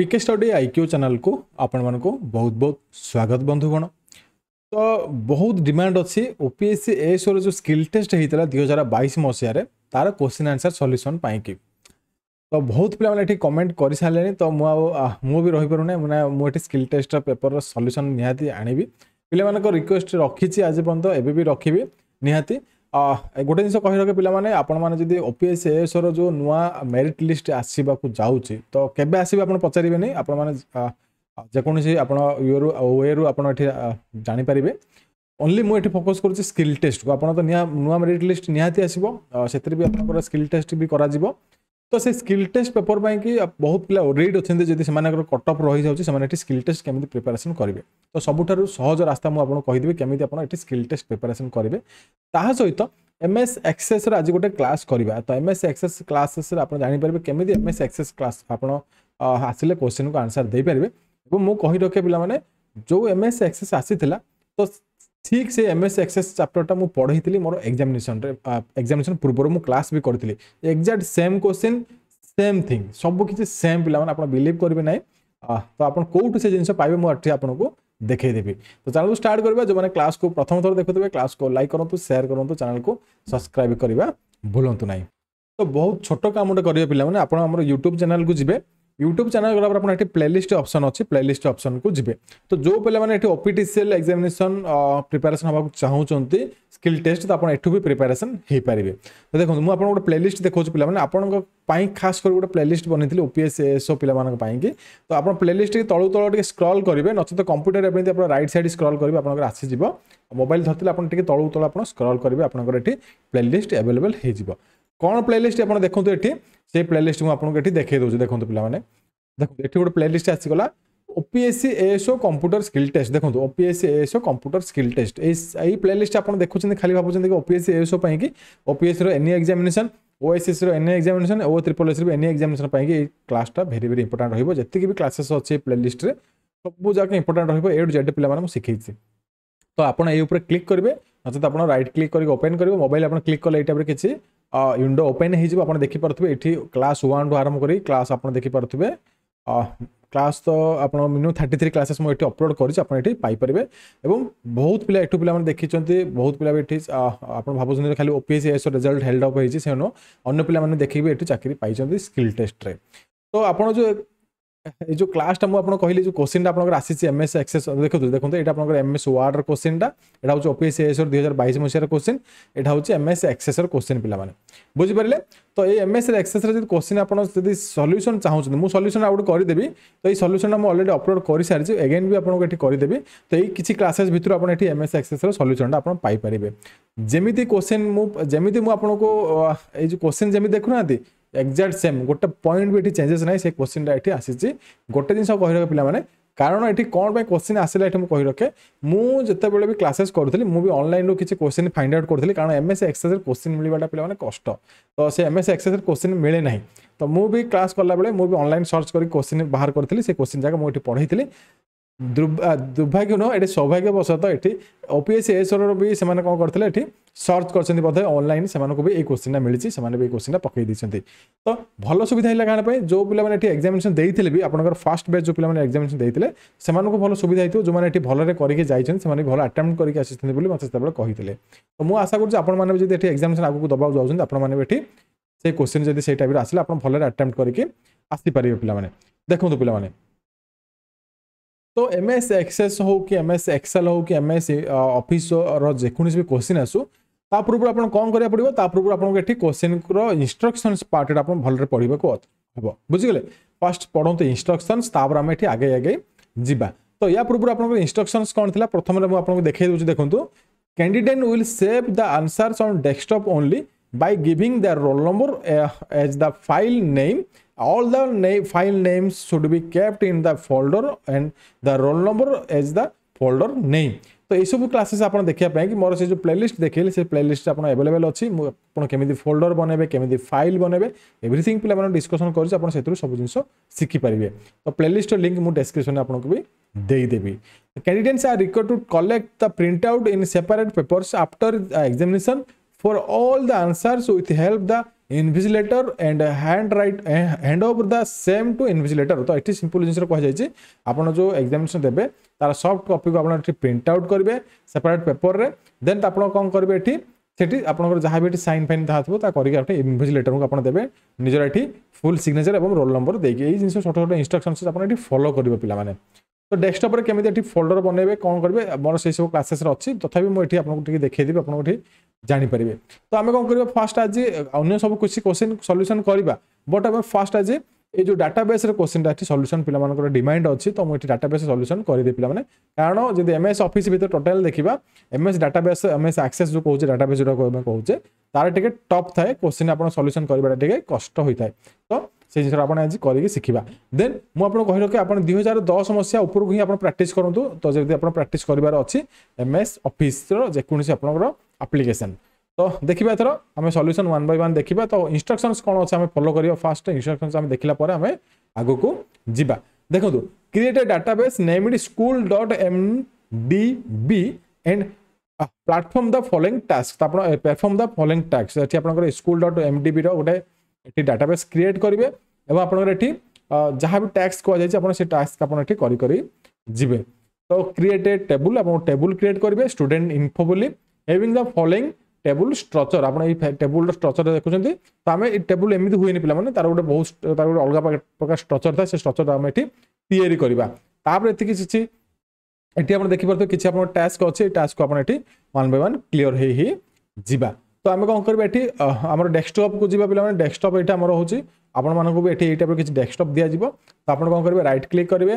PK study IQ ଚ୍ୟାନେଲକୁ ଆପଣମାନଙ୍କୁ ବହୁତ ବହୁତ ସ୍ୱାଗତ ବନ୍ଧୁଗଣ ତ ବହୁତ ଡିମାଣ୍ଡ ଅଛି ଓପିଏସ୍ସି ଏସ୍ଓର ଯେଉଁ ସ୍କିଲ୍ ଟେଷ୍ଟ ହେଇଥିଲା ଦୁଇ ହଜାର ବାଇଶ ମସିହାରେ ତାର କୋଶ୍ଚିନ୍ ଆନ୍ସର ସଲ୍ୟୁସନ୍ ପାଇଁକି ତ ବହୁତ ପିଲାମାନେ ଏଠି କମେଣ୍ଟ କରିସାରିଲେଣି ତ ମୁଁ ଆଉ ମୁଁ ବି ରହିପାରୁନି ମାନେ ମୁଁ ଏଠି ସ୍କିଲ୍ ଟେଷ୍ଟର ପେପରର ସଲ୍ୟୁସନ୍ ନିହାତି ଆଣିବି ପିଲାମାନଙ୍କ ରିକ୍ୱେଷ୍ଟ ରଖିଛି ଆଜି ପର୍ଯ୍ୟନ୍ତ ଏବେ ବି ରଖିବି ନିହାତି ଗୋଟେ ଜିନିଷ କହି ରଖେ ପିଲାମାନେ ଆପଣମାନେ ଯଦି ଓ ପି ଏସ୍ ଏସ୍ର ଯେଉଁ ନୂଆ ମେରିଟ୍ ଲିଷ୍ଟ ଆସିବାକୁ ଯାଉଛି ତ କେବେ ଆସିବେ ଆପଣ ପଚାରିବେନି ଆପଣମାନେ ଯେକୌଣସି ଆପଣ ୱେରୁ ୱେରୁ ଆପଣ ଏଠି ଜାଣିପାରିବେ ଓନ୍ଲି ମୁଁ ଏଠି ଫୋକସ୍ କରୁଛି ସ୍କିଲ୍ ଟେଷ୍ଟକୁ ଆପଣ ତ ନୂଆ ମେରିଟ୍ ଲିଷ୍ଟ ନିହାତି ଆସିବ ସେଥିରେ ବି ଆପଣଙ୍କର ସ୍କିଲ୍ ଟେଷ୍ଟ ବି କରାଯିବ ତ ସେ ସ୍କିଲ୍ ଟେଷ୍ଟ ପେପର ପାଇଁକି ବହୁତ ପିଲା ରେଡ୍ ଅଛନ୍ତି ଯଦି ସେମାନଙ୍କର କଟ୍ ଅଫ୍ ରହିଯାଉଛି ସେମାନେ ଏଠି ସ୍କିଲ୍ ଟେଷ୍ଟ କେମିତି ପ୍ରିପାରେସନ୍ କରିବେ ତ ସବୁଠାରୁ ସହଜ ରାସ୍ତା ମୁଁ ଆପଣଙ୍କୁ କହିଦେବି କେମିତି ଆପଣ ଏଠି ସ୍କିଲ୍ ଟେଷ୍ଟ ପ୍ରିପାରେସନ୍ କରିବେ ତାହା ସହିତ ଏମ୍ ଏସ୍ ଏକ୍ସେସ୍ର ଆଜି ଗୋଟେ କ୍ଲାସ୍ କରିବା ତ ଏମ୍ ଏସ୍ ଏକ୍ସେସ୍ କ୍ଲାସେସ୍ରେ ଆପଣ ଜାଣିପାରିବେ କେମିତି ଏମ୍ ଏସ୍ ଏକ୍ସେସ୍ କ୍ଲାସ୍ ଆପଣ ଆସିଲେ କୋଶ୍ଚିନ୍କୁ ଆନ୍ସର୍ ଦେଇପାରିବେ ଏବଂ ମୁଁ କହି ରଖେ ପିଲାମାନେ ଯେଉଁ ଏମ୍ ଏସ୍ ଏକ୍ସେସ୍ ଆସିଥିଲା ତ ठीक से एम एस एक्सएस चैप्टरटा मुझ पढ़ी मोर एक्जामेसन एक्जामेसन पूर्व मुझ क्लास भी करी exact same question same thing सबकि सेम पे आप बिलिव करेंगे ना तो आप कौटू से जिनस पाइबे मुझे आपको देखेदेवि तो चैनल को स्टार्ट करवा जो मैंने क्लास को प्रथम थर देखु क्लास को लाइक करूँ सेयार करूँ चैनल को सब्सक्राइब करवा भूलु ना तो बहुत छोट कम गोटे करेंगे पे आप यूट्यूब चेल को जी ୟୁଟ୍ୟୁବ୍ ଚ୍ୟାନେଲ୍ ଗଲାପରେ ଆପଣ ଏଠି ପ୍ଲେଲିଷ୍ଟ ଅପସନ୍ ଅଛି ପ୍ଲେଲିଷ୍ଟ ଅପସନ୍କୁ ଯିବେ ତ ଯେଉଁ ପିଲାମାନେ ଏଠି ଓପିଟିସିଏଲ୍ ଏକ୍ଜାମିନେସନ୍ ପ୍ରିପାରେସନ୍ ହେବାକୁ ଚାହୁଁଛନ୍ତି ସ୍କିଲ୍ ଟେଷ୍ଟ ତ ଆପଣ ଏଠୁ ବି ପ୍ରିପାରେସନ୍ ହେଇପାରିବେ ତ ଦେଖନ୍ତୁ ମୁଁ ଆପଣଙ୍କୁ ଗୋଟେ ପ୍ଲେଲିଷ୍ଟ ଦେଖାଉଛି ପିଲାମାନେ ଆପଣଙ୍କ ପାଇଁ ଖାସ୍ କରି ଗୋଟେ ପ୍ଲେଲିଷ୍ଟ ବନେଇଥିଲି ଓପିଏସ୍ ଏସ୍ଓ ପିଲାମାନଙ୍କ ପାଇଁକି ତ ଆପଣ ପ୍ଲେଲିଷ୍ଟ ଟିକେ ତଳୁ ତଳ ଟିକେ ସ୍କ୍ରଲ୍ କରିବେ ନଚେତ କମ୍ପ୍ୟୁଟର ଏମିତି ଆପଣ ରାଇଟ୍ ସାଇଡ୍ ସ୍କ୍ରଲ୍ କରିବେ ଆପଣଙ୍କର ଆସିଯିବ ମୋବାଇଲ୍ ଧରିଥିଲେ ଆପଣ ଟିକେ ତଳୁ ତଳ ଆପଣ ସ୍କ୍ରଲ୍ କରିବେ ଆପଣଙ୍କର ଏଠି ପ୍ଲେଲିଷ୍ଟ ଆଭେଲେବଲ୍ ହେଇଯିବ कौन प्लेलीस्ट आप देखते ये से प्लेलीस्ट देखे देखेदे देखते पे देखते ये गोटे प्लेलीस्ट आसगला OPSC ASO computer skill test देखो OPSC ASO computer skill test playlist आप देखुं खाली भावते ओपीएससी एएसओ पर कि ओपीएस रनी एक्जामेसन ओएसएस रनी एक्जामेसन ओ त्रिपल एस रनी एक्जामेसन पर क्लासटा भेरी भेरी इंपोर्टां रोज जितकी भी क्लासेस अच्छे प्लेलीस्ट सब जगह इंपोर्टां रोज एड जेड पे मैंने शिखे तो आप यही क्लिक करेंगे ᱟᱛᱟᱛᱟ આપણો ᱨᱟᱭᱤᱴ ᱠᱞᱤᱠ କରି ᱚᱯᱮᱱ କରିବ ᱢᱚᱵᱟᱭᱤᱞ આપણો ᱠᱞᱤᱠ ᱠᱟᱞᱮ ᱮᱴᱟᱜ ᱯᱨᱮ ᱠᱤᱪᱷᱤ ᱟ ᱣᱤᱱᱰᱚ ᱚᱯᱮᱱ ᱦᱮᱡ ᱡᱤᱵᱚ આપણો ᱫᱮᱠᱷᱤ ᱯᱟᱨᱛᱷᱮ ᱮᱴᱤ ᱠᱞᱟᱥ 1 ᱨᱮ ᱟᱨᱟᱢ କରି ᱠᱞᱟᱥ આપણો ᱫᱮᱠᱷᱤ ᱯᱟᱨᱛᱷᱮ ᱟ ᱠᱞᱟᱥ ᱛᱚ આપણો ᱢᱤᱱᱩ 33 ᱠᱞᱟᱥᱮᱥ ᱢᱚ ᱮᱴᱤ ᱟᱯᱞᱚᱰ ᱠᱟᱹᱨᱤ ᱟᱯᱱᱮ ᱮᱴᱤ ᱯᱟᱭ ᱯᱟᱨᱮᱵᱮ ᱮᱵᱚᱢ ᱵᱚᱦᱩᱛ ᱯᱤᱞᱟ ᱮᱴᱩ ᱯᱤᱞᱟ ᱢᱟᱱᱮ ᱫᱮᱠᱷᱤ ᱪᱷᱚᱱᱛᱮ ᱵᱚᱦᱩ ଏ ଯେଉଁ କ୍ଲାସ୍ଟା ମୁଁ ଆପଣ କହିଲି ଯେଉଁ କୋଶ୍ଚିନ୍ଟା ଆପଣଙ୍କର ଆସିଛି ଏମ୍ ଏସ୍ ଏକ୍ସେସ୍ ଦେଖନ୍ତୁ ଦେଖନ୍ତୁ ଏଇଟା ଆପଣଙ୍କର ଏମ୍ ଏସ୍ ୱାର୍ଡ଼ର କୋଶ୍ଚିନ୍ଟା ଏଇଟା ହେଉଛି ଓପିଏସ୍ ଏସ୍ର ଦୁଇ ହଜାର ବାଇଶ ମସିହାର କୋଶ୍ଚିନ୍ ଏଇଟା ହେଉଛି ଏମ୍ ଏସ୍ ଏକ୍ସେସ୍ର କୋଶ୍ଚିନ୍ ପିଲାମାନେ ବୁଝିପାରିଲେ ତ ଏଇ ଏମ୍ ଏସ୍ ଏକ୍ସେସ୍ର ଯଦି କୋଶ୍ଚିନ୍ ଆପଣ ଯଦି ସଲ୍ୟୁସନ୍ ଚାହୁଁଛନ୍ତି ମୁଁ ସଲ୍ୟୁସନ୍ ଆଉ ଗୋଟେ କରିଦେବି ତ ଏଇ ସଲ୍ୟୁସନ୍ଟା ମୁଁ ଅଲରେଡ଼ି ଅପଲୋଡ଼ କରିସାରିଛି ଏଗେନ୍ ବି ଆପଣଙ୍କୁ ଏଠି କରିଦେବି ତ ଏଇ କିଛି କ୍ଲାସେସ୍ ଭିତରୁ ଆପଣ ଏଠି ଏମ୍ ଏସ୍ ଏକ୍ସେସ୍ର ସଲ୍ୟୁସନ୍ଟା ଆପଣ ପାଇପାରିବେ ଯେମିତି କୋଶ୍ଚିନ୍ ମୁଁ ଯେମିତି ମୁଁ ଆପଣଙ୍କୁ ଏଇ ଯେଉଁ କୋଶ୍ଚିନ୍ ଯେମିତି ଦେଖୁନାହାନ୍ତି ଏକ୍ଜାକ୍ଟ ସେମ୍ ଗୋଟେ ପଏଣ୍ଟ ବି ଏଠି ଚେଞ୍ଜେସ୍ ନାହିଁ ସେ କୋଶ୍ଚିନ୍ଟା ଏଠି ଆସିଛି ଗୋଟେ ଜିନିଷ କହି ରଖେ ପିଲାମାନେ କାରଣ ଏଠି କ'ଣ ପାଇଁ କୋଶ୍ଚିନ୍ ଆସିଲା ଏଠି ମୁଁ କହି ରଖେ ମୁଁ ଯେତେବେଳେ ବି କ୍ଲାସେସ୍ କରୁଥିଲି ମୁଁ ବି ଅନଲାଇନ୍ରୁ କିଛି କୋଶ୍ଚିନ୍ ଫାଇଣ୍ଡ ଆଉଟ୍ କରୁଥିଲି କାରଣ ଏମ୍ ଏସ୍ ଏକ୍ସେସ୍ରେ କୋଶ୍ଚିନ୍ ମିଳିବାଟା ପିଲାମାନେ କଷ୍ଟ ତ ସେ ଏମ୍ ଏସ୍ ଏକ୍ସେସ୍ରେ କୋଶ୍ଚିନ୍ ମିଳେ ନାହିଁ ତ ମୁଁ ବି କ୍ଲାସ୍ କଲାବେଳେ ମୁଁ ବି ଅନଲାଇନ୍ ସର୍ଚ୍ଚ କରି କୋଶ୍ଚିନ୍ ବାହାର କରିଥିଲି ସେ କୋଶ୍ଚିନ୍ ଯାକ ମୁଁ ଏଠି ପଢ଼େଇଥିଲି দুর্ভাগ্য নুহ এটি সৌভাগ্য সৌভাগ্যবশত এটি ওপিএসসি এসরর বি সে কম করলে এটি সর্চ করছেন বোধ হয় অনলাইন সে এই কোশ্চিনটা মিছে সে এই কোশ্চিনটা পকাই দিয়েছেন তো ভালো সুবিধা হলে কেন যে পিলা এটি এক্সামিনেশন দিয়ে বি আপনার ফার্স্ট ব্যাচ যে পিলা মানে এক্সামিনেসন দিয়ে সে ভালো সুবিধা হয়েছে যে এটি ভালরে করিকি যাইছেন সে ভালো আটেম্প করি আসছেন বলে মতো সেতবে কে তো মু আশা করছি আপনার যদি এটি এক্সামিনেশন আগুক দেওয়া যাচ্ছেন আপনার এটি সেই কোশ্চিন যদি সেই টাইপের আসলে আপনার ভালরে আটেম্প করিকি আসিপারে পিলা দেখুন পিলা ତ ଏମ୍ ଏସ୍ ଏକ୍ସେସ୍ ହଉ କି ଏମ୍ ଏସ୍ ଏକ୍ସେଲ୍ ହଉ କି ଏମ୍ ଏସ୍ ଅଫିସ୍ର ଯେକୌଣସି ବି କୋଶ୍ଚିନ୍ ଆସୁ ତା ପୂର୍ବରୁ ଆପଣ କ'ଣ କରିବାକୁ ପଡ଼ିବ ତା ପୂର୍ବରୁ ଆପଣଙ୍କୁ ଏଠି କୋଶ୍ଚିନ୍ର ଇନଷ୍ଟ୍ରକ୍ସନ୍ସ ପାର୍ଟଟା ଆପଣ ଭଲରେ ପଢ଼ିବାକୁ ହେବ ବୁଝିଗଲେ ଫାର୍ଷ୍ଟ ପଢ଼ନ୍ତୁ ଇନଷ୍ଟ୍ରକ୍ସନ୍ସ ତାପରେ ଆମେ ଏଠି ଆଗେଇ ଆଗେଇ ଯିବା ତ ୟା ପୂର୍ବରୁ ଆପଣଙ୍କର ଇନଷ୍ଟ୍ରକ୍ସନ୍ସ କ'ଣ ଥିଲା ପ୍ରଥମରେ ମୁଁ ଆପଣଙ୍କୁ ଦେଖାଇ ଦେଉଛି ଦେଖନ୍ତୁ candidate will save the answers on desktop only by giving the roll number as the file name all the na file names should be kept in the folder and the roll number is the folder name তো এইসব classes আপনার দেখা পাই মোর সে যে playlist দেখলে সে playlist আপনার available অছি केमी folder बनबे केमी फाइल बनबे एव्रीथिंग पे পিলা মানে ডিসকসন করছি আপনার সেতু সব জিনিস শিখিপারে তো প্লেলিস্টর লিঙ্ক মু ডেসক্রিপশনে আপনাকে বি ଦେଇଦେବି candidates are required to collect the print out in separate papers after examination for all the answers with help the invigilator and hand write hand over the same to invigilator তো এটি simple জিনিসটা কুহযাইছে আপনার যে examination দেবে তার soft copy কু আপনার এটি প্রিন্ট আউট করবে সেপারেট পেপরের দেন আপনার কম করবে এটি সেটি আপনার যা বি এটি সাইন ফাইন যা থাকবে তা করি আপনি ইনভিজিলেটর আপনার দেবে নিজের এটি ফুল সিগনেচর এবং রোল নম্বর দিয়ে এই জিনিস ছোট ছোট ইনস্ট্রকশনস আপনার এটি ফলো করবে পিলা মানে তো ডେସ୍କଟପ୍ରେ କେମିତି ଏଠି ଫୋଲ୍ଡର ବନେଇବେ କ'ଣ କରିବେ ମୋର ସେହିସବୁ କ୍ଲାସେସ୍ରେ ଅଛି ତଥାପି ମୁଁ ଏଠି ଆପଣଙ୍କୁ ଟିକେ ଦେଖେଇଦେବି ଆପଣଙ୍କୁ ଏଠି ଜାଣିପାରିବେ ତ ଆମେ କ'ଣ କରିବା ଫାର୍ଷ୍ଟ ଆଜି ଅନ୍ୟ ସବୁ କିଛି କୋଶ୍ଚିନ୍ ସଲ୍ୟୁସନ୍ କରିବା ବଟ୍ ଆମେ ଫାର୍ଷ୍ଟ ଆଜି এই ଯେଉଁ ଡାଟା ବେସ୍ରେ କୋଶ୍ଚିନ୍ଟା ଅଛି ସଲ୍ୟୁସନ୍ ପିଲାମାନଙ୍କର ଡିମାଣ୍ଡ ଅଛି ତ ମୁଁ ଏଠି ଡାଟା ବେସ୍ ସଲ୍ୟୁସନ୍ କରିଦେବି ପିଲାମାନେ କାରଣ ଯଦି ଏମ୍ ଏସ୍ ଅଫିସ୍ ଭିତରେ ଟୋଟାଲ୍ ଦେଖିବା M S database M S Access ଯେଉଁ କହୁଛେ ଡାଟା ବେସ୍ ଯେଉଁଟା ଆମେ କହୁଛେ ତାର ଟିକେ ଟପ୍ ଥାଏ କୋଶ୍ଚିନ୍ ଆପଣ ସଲ୍ୟୁସନ୍ କରିବାଟା ଟିକେ କଷ୍ଟ ହୋଇଥାଏ ତ সেই জিনিসটা আপনার আজ করিকি শিখবা দেন মু আপনার কহিল কি আপনার দুই হাজার দশ মশিয়া উপরক হি আপনার প্র্যাকটিস করতু তো যদি আপনার প্র্যাকটিস করবার অছি এমএস অফিসর যেকোনসি আপনার আপ্লিকেশন তো দেখিবা এথর আমি সଲ୍ୟୁସନ୍ ওয়ান বাই ওয়ান দেখিবা তো ইনস্ট্রকশনস কোণ আছে আমি ফলো করিবা ফার্স্ট ইনস্ট্রকশনস আমি দেখিলা পরে আমি আগুকু ଯିବା ଦେଖନ୍ତୁ create a database named school dot M D B and platform the following task ଆପଣ ପରଫର୍ମ ଦ ଫଲୋଇଂ ଟାସ୍କ ଏଠି ଆପଣଙ୍କର ସ୍କୁଲ ଡଟ୍ ଏମ୍ ଡି ବିର ଗୋଟେ ଏଠି ଡାଟାବେସ୍ କ୍ରିଏଟ୍ କରିବେ ଏବଂ ଆପଣଙ୍କର ଏଠି ଯାହା ବି ଟ୍ୟାକ୍ସ କୁହାଯାଇଛି ଆପଣ ସେ ଟ୍ୟାକ୍ସ ଆପଣ ଏଠି କରି କରି ଯିବେ ତ କ୍ରିଏଟ୍ ଏ ଟେବୁଲ୍ ଆପଣ ଟେବୁଲ୍ କ୍ରିଏଟ୍ କରିବେ ଷ୍ଟୁଡେଣ୍ଟ ଇନଫୋ ବୋଲି having the following table structure ଆପଣ ଏଇ ଟେବୁଲର ଷ୍ଟ୍ରକ୍ଚର ଦେଖୁଛନ୍ତି ତ ଆମେ ଏ ଟେବୁଲ ଏମିତି ହୁଏନି ପିଲାମାନେ ତାର ଗୋଟେ ବହୁତ ତାର ଗୋଟେ ଅଲଗା ପ୍ରକାର ଷ୍ଟ୍ରକ୍ଚର ଥାଏ ସେ ଷ୍ଟ୍ରକ୍ଚର ଆମେ ଏଠି ତିଆରି କରିବା ତାପରେ ଏତିକି କିଛି ଏଠି ଆପଣ ଦେଖିପାରୁଥିବେ କିଛି ଆପଣଙ୍କ ଟାସ୍କ ଅଛି ଏ ଟାସ୍କକୁ ଆପଣ ଏଠି ୱାନ୍ ବାଇ ୱାନ୍ କ୍ଲିଅର ହେଇ ହେଇ ଯିବା ତ ଆମେ କ'ଣ କରିବା ଏଠି ଆମର ଡେସ୍କଟପ୍କୁ ଯିବା ପିଲାମାନେ ଡେସ୍କଟପ୍ ଏଠି ଆମର ହେଉଛି ଆପଣମାନଙ୍କୁ ବି ଏଠି ଏଇ ଟାଇପ୍ର କିଛି ଡେସ୍କଟପ୍ ଦିଆଯିବ ତ ଆପଣ କ'ଣ କରିବେ ରାଇଟ୍ କ୍ଲିକ୍ କରିବେ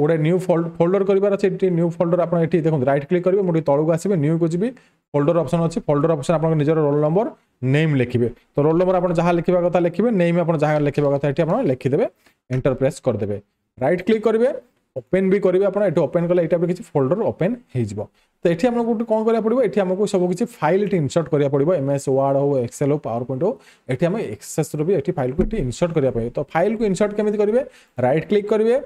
গোটে ନ୍ୟୁ ଫୋଲ୍ଡର କରିବାର ଅଛି ଏଠି ନ୍ୟୁ ଫୋଲ୍ଡର ଆପଣ ଏଠି ଦେଖନ୍ତୁ ରାଇଟ୍ କ୍ଲିକ୍ କରିବେ ମୁଁ ଟିକେ ତଳକୁ ଆସିବେ ନ୍ୟୁକୁ ଯିବି ଫୋଲ୍ଡର ଅପସନ୍ ଅଛି ଫୋଲ୍ଡର ଅପସନ୍ ଆପଣଙ୍କ ନିଜର ରୋଲ୍ ନମ୍ବର ନେମ୍ ଲେଖିବେ ତ ରୋଲ୍ ନମ୍ବର ଆପଣ ଯାହା ଲେଖିବା କଥା ଲେଖିବେ ନେମ୍ ଆପଣ ଯାହା ଲେଖିବା କଥା ଏଠି ଆପଣ ଲେଖିଦେବେ ଏଣ୍ଟର ପ୍ରେସ୍ କରିଦେବେ ରାଇଟ୍ କ୍ଲିକ୍ କରିବେ ଓପେନ୍ ବି କରିବେ ଆପଣ ଏଠି ଓପେନ୍ କଲେ ଏଇଟା ବି କିଛି ଫୋଲ୍ଡର ଓପେନ୍ ହେଇଯିବ ତ ଏଠି ଆମକୁ ଗୋଟେ କ'ଣ କରିବାକୁ ପଡ଼ିବ ଏଠି ଆମକୁ ସବୁ କିଛି ଫାଇଲ୍ ଏଠି ଇନସର୍ଟ କରିବାକୁ ପଡ଼ିବ ଏମ୍ ଏସ୍ ୱାର୍ଡ଼ ହଉ ଏକ୍ସେଲ୍ ହଉ ପାୱାର ପଏଣ୍ଟ ହଉ ଏଠି ଆମେ ଏକ୍ସେସ୍ରୁ ବି ଏଠି ଫାଇଲ୍କୁ ଏଠି ଇନସର୍ଟ କରିବା ପାଇଁ ତ ଫାଇଲ୍କୁ ଇନସର୍ଟ କେମିତି କରିବେ ରାଇଟ୍ କ୍ଲିକ୍ କରିବେ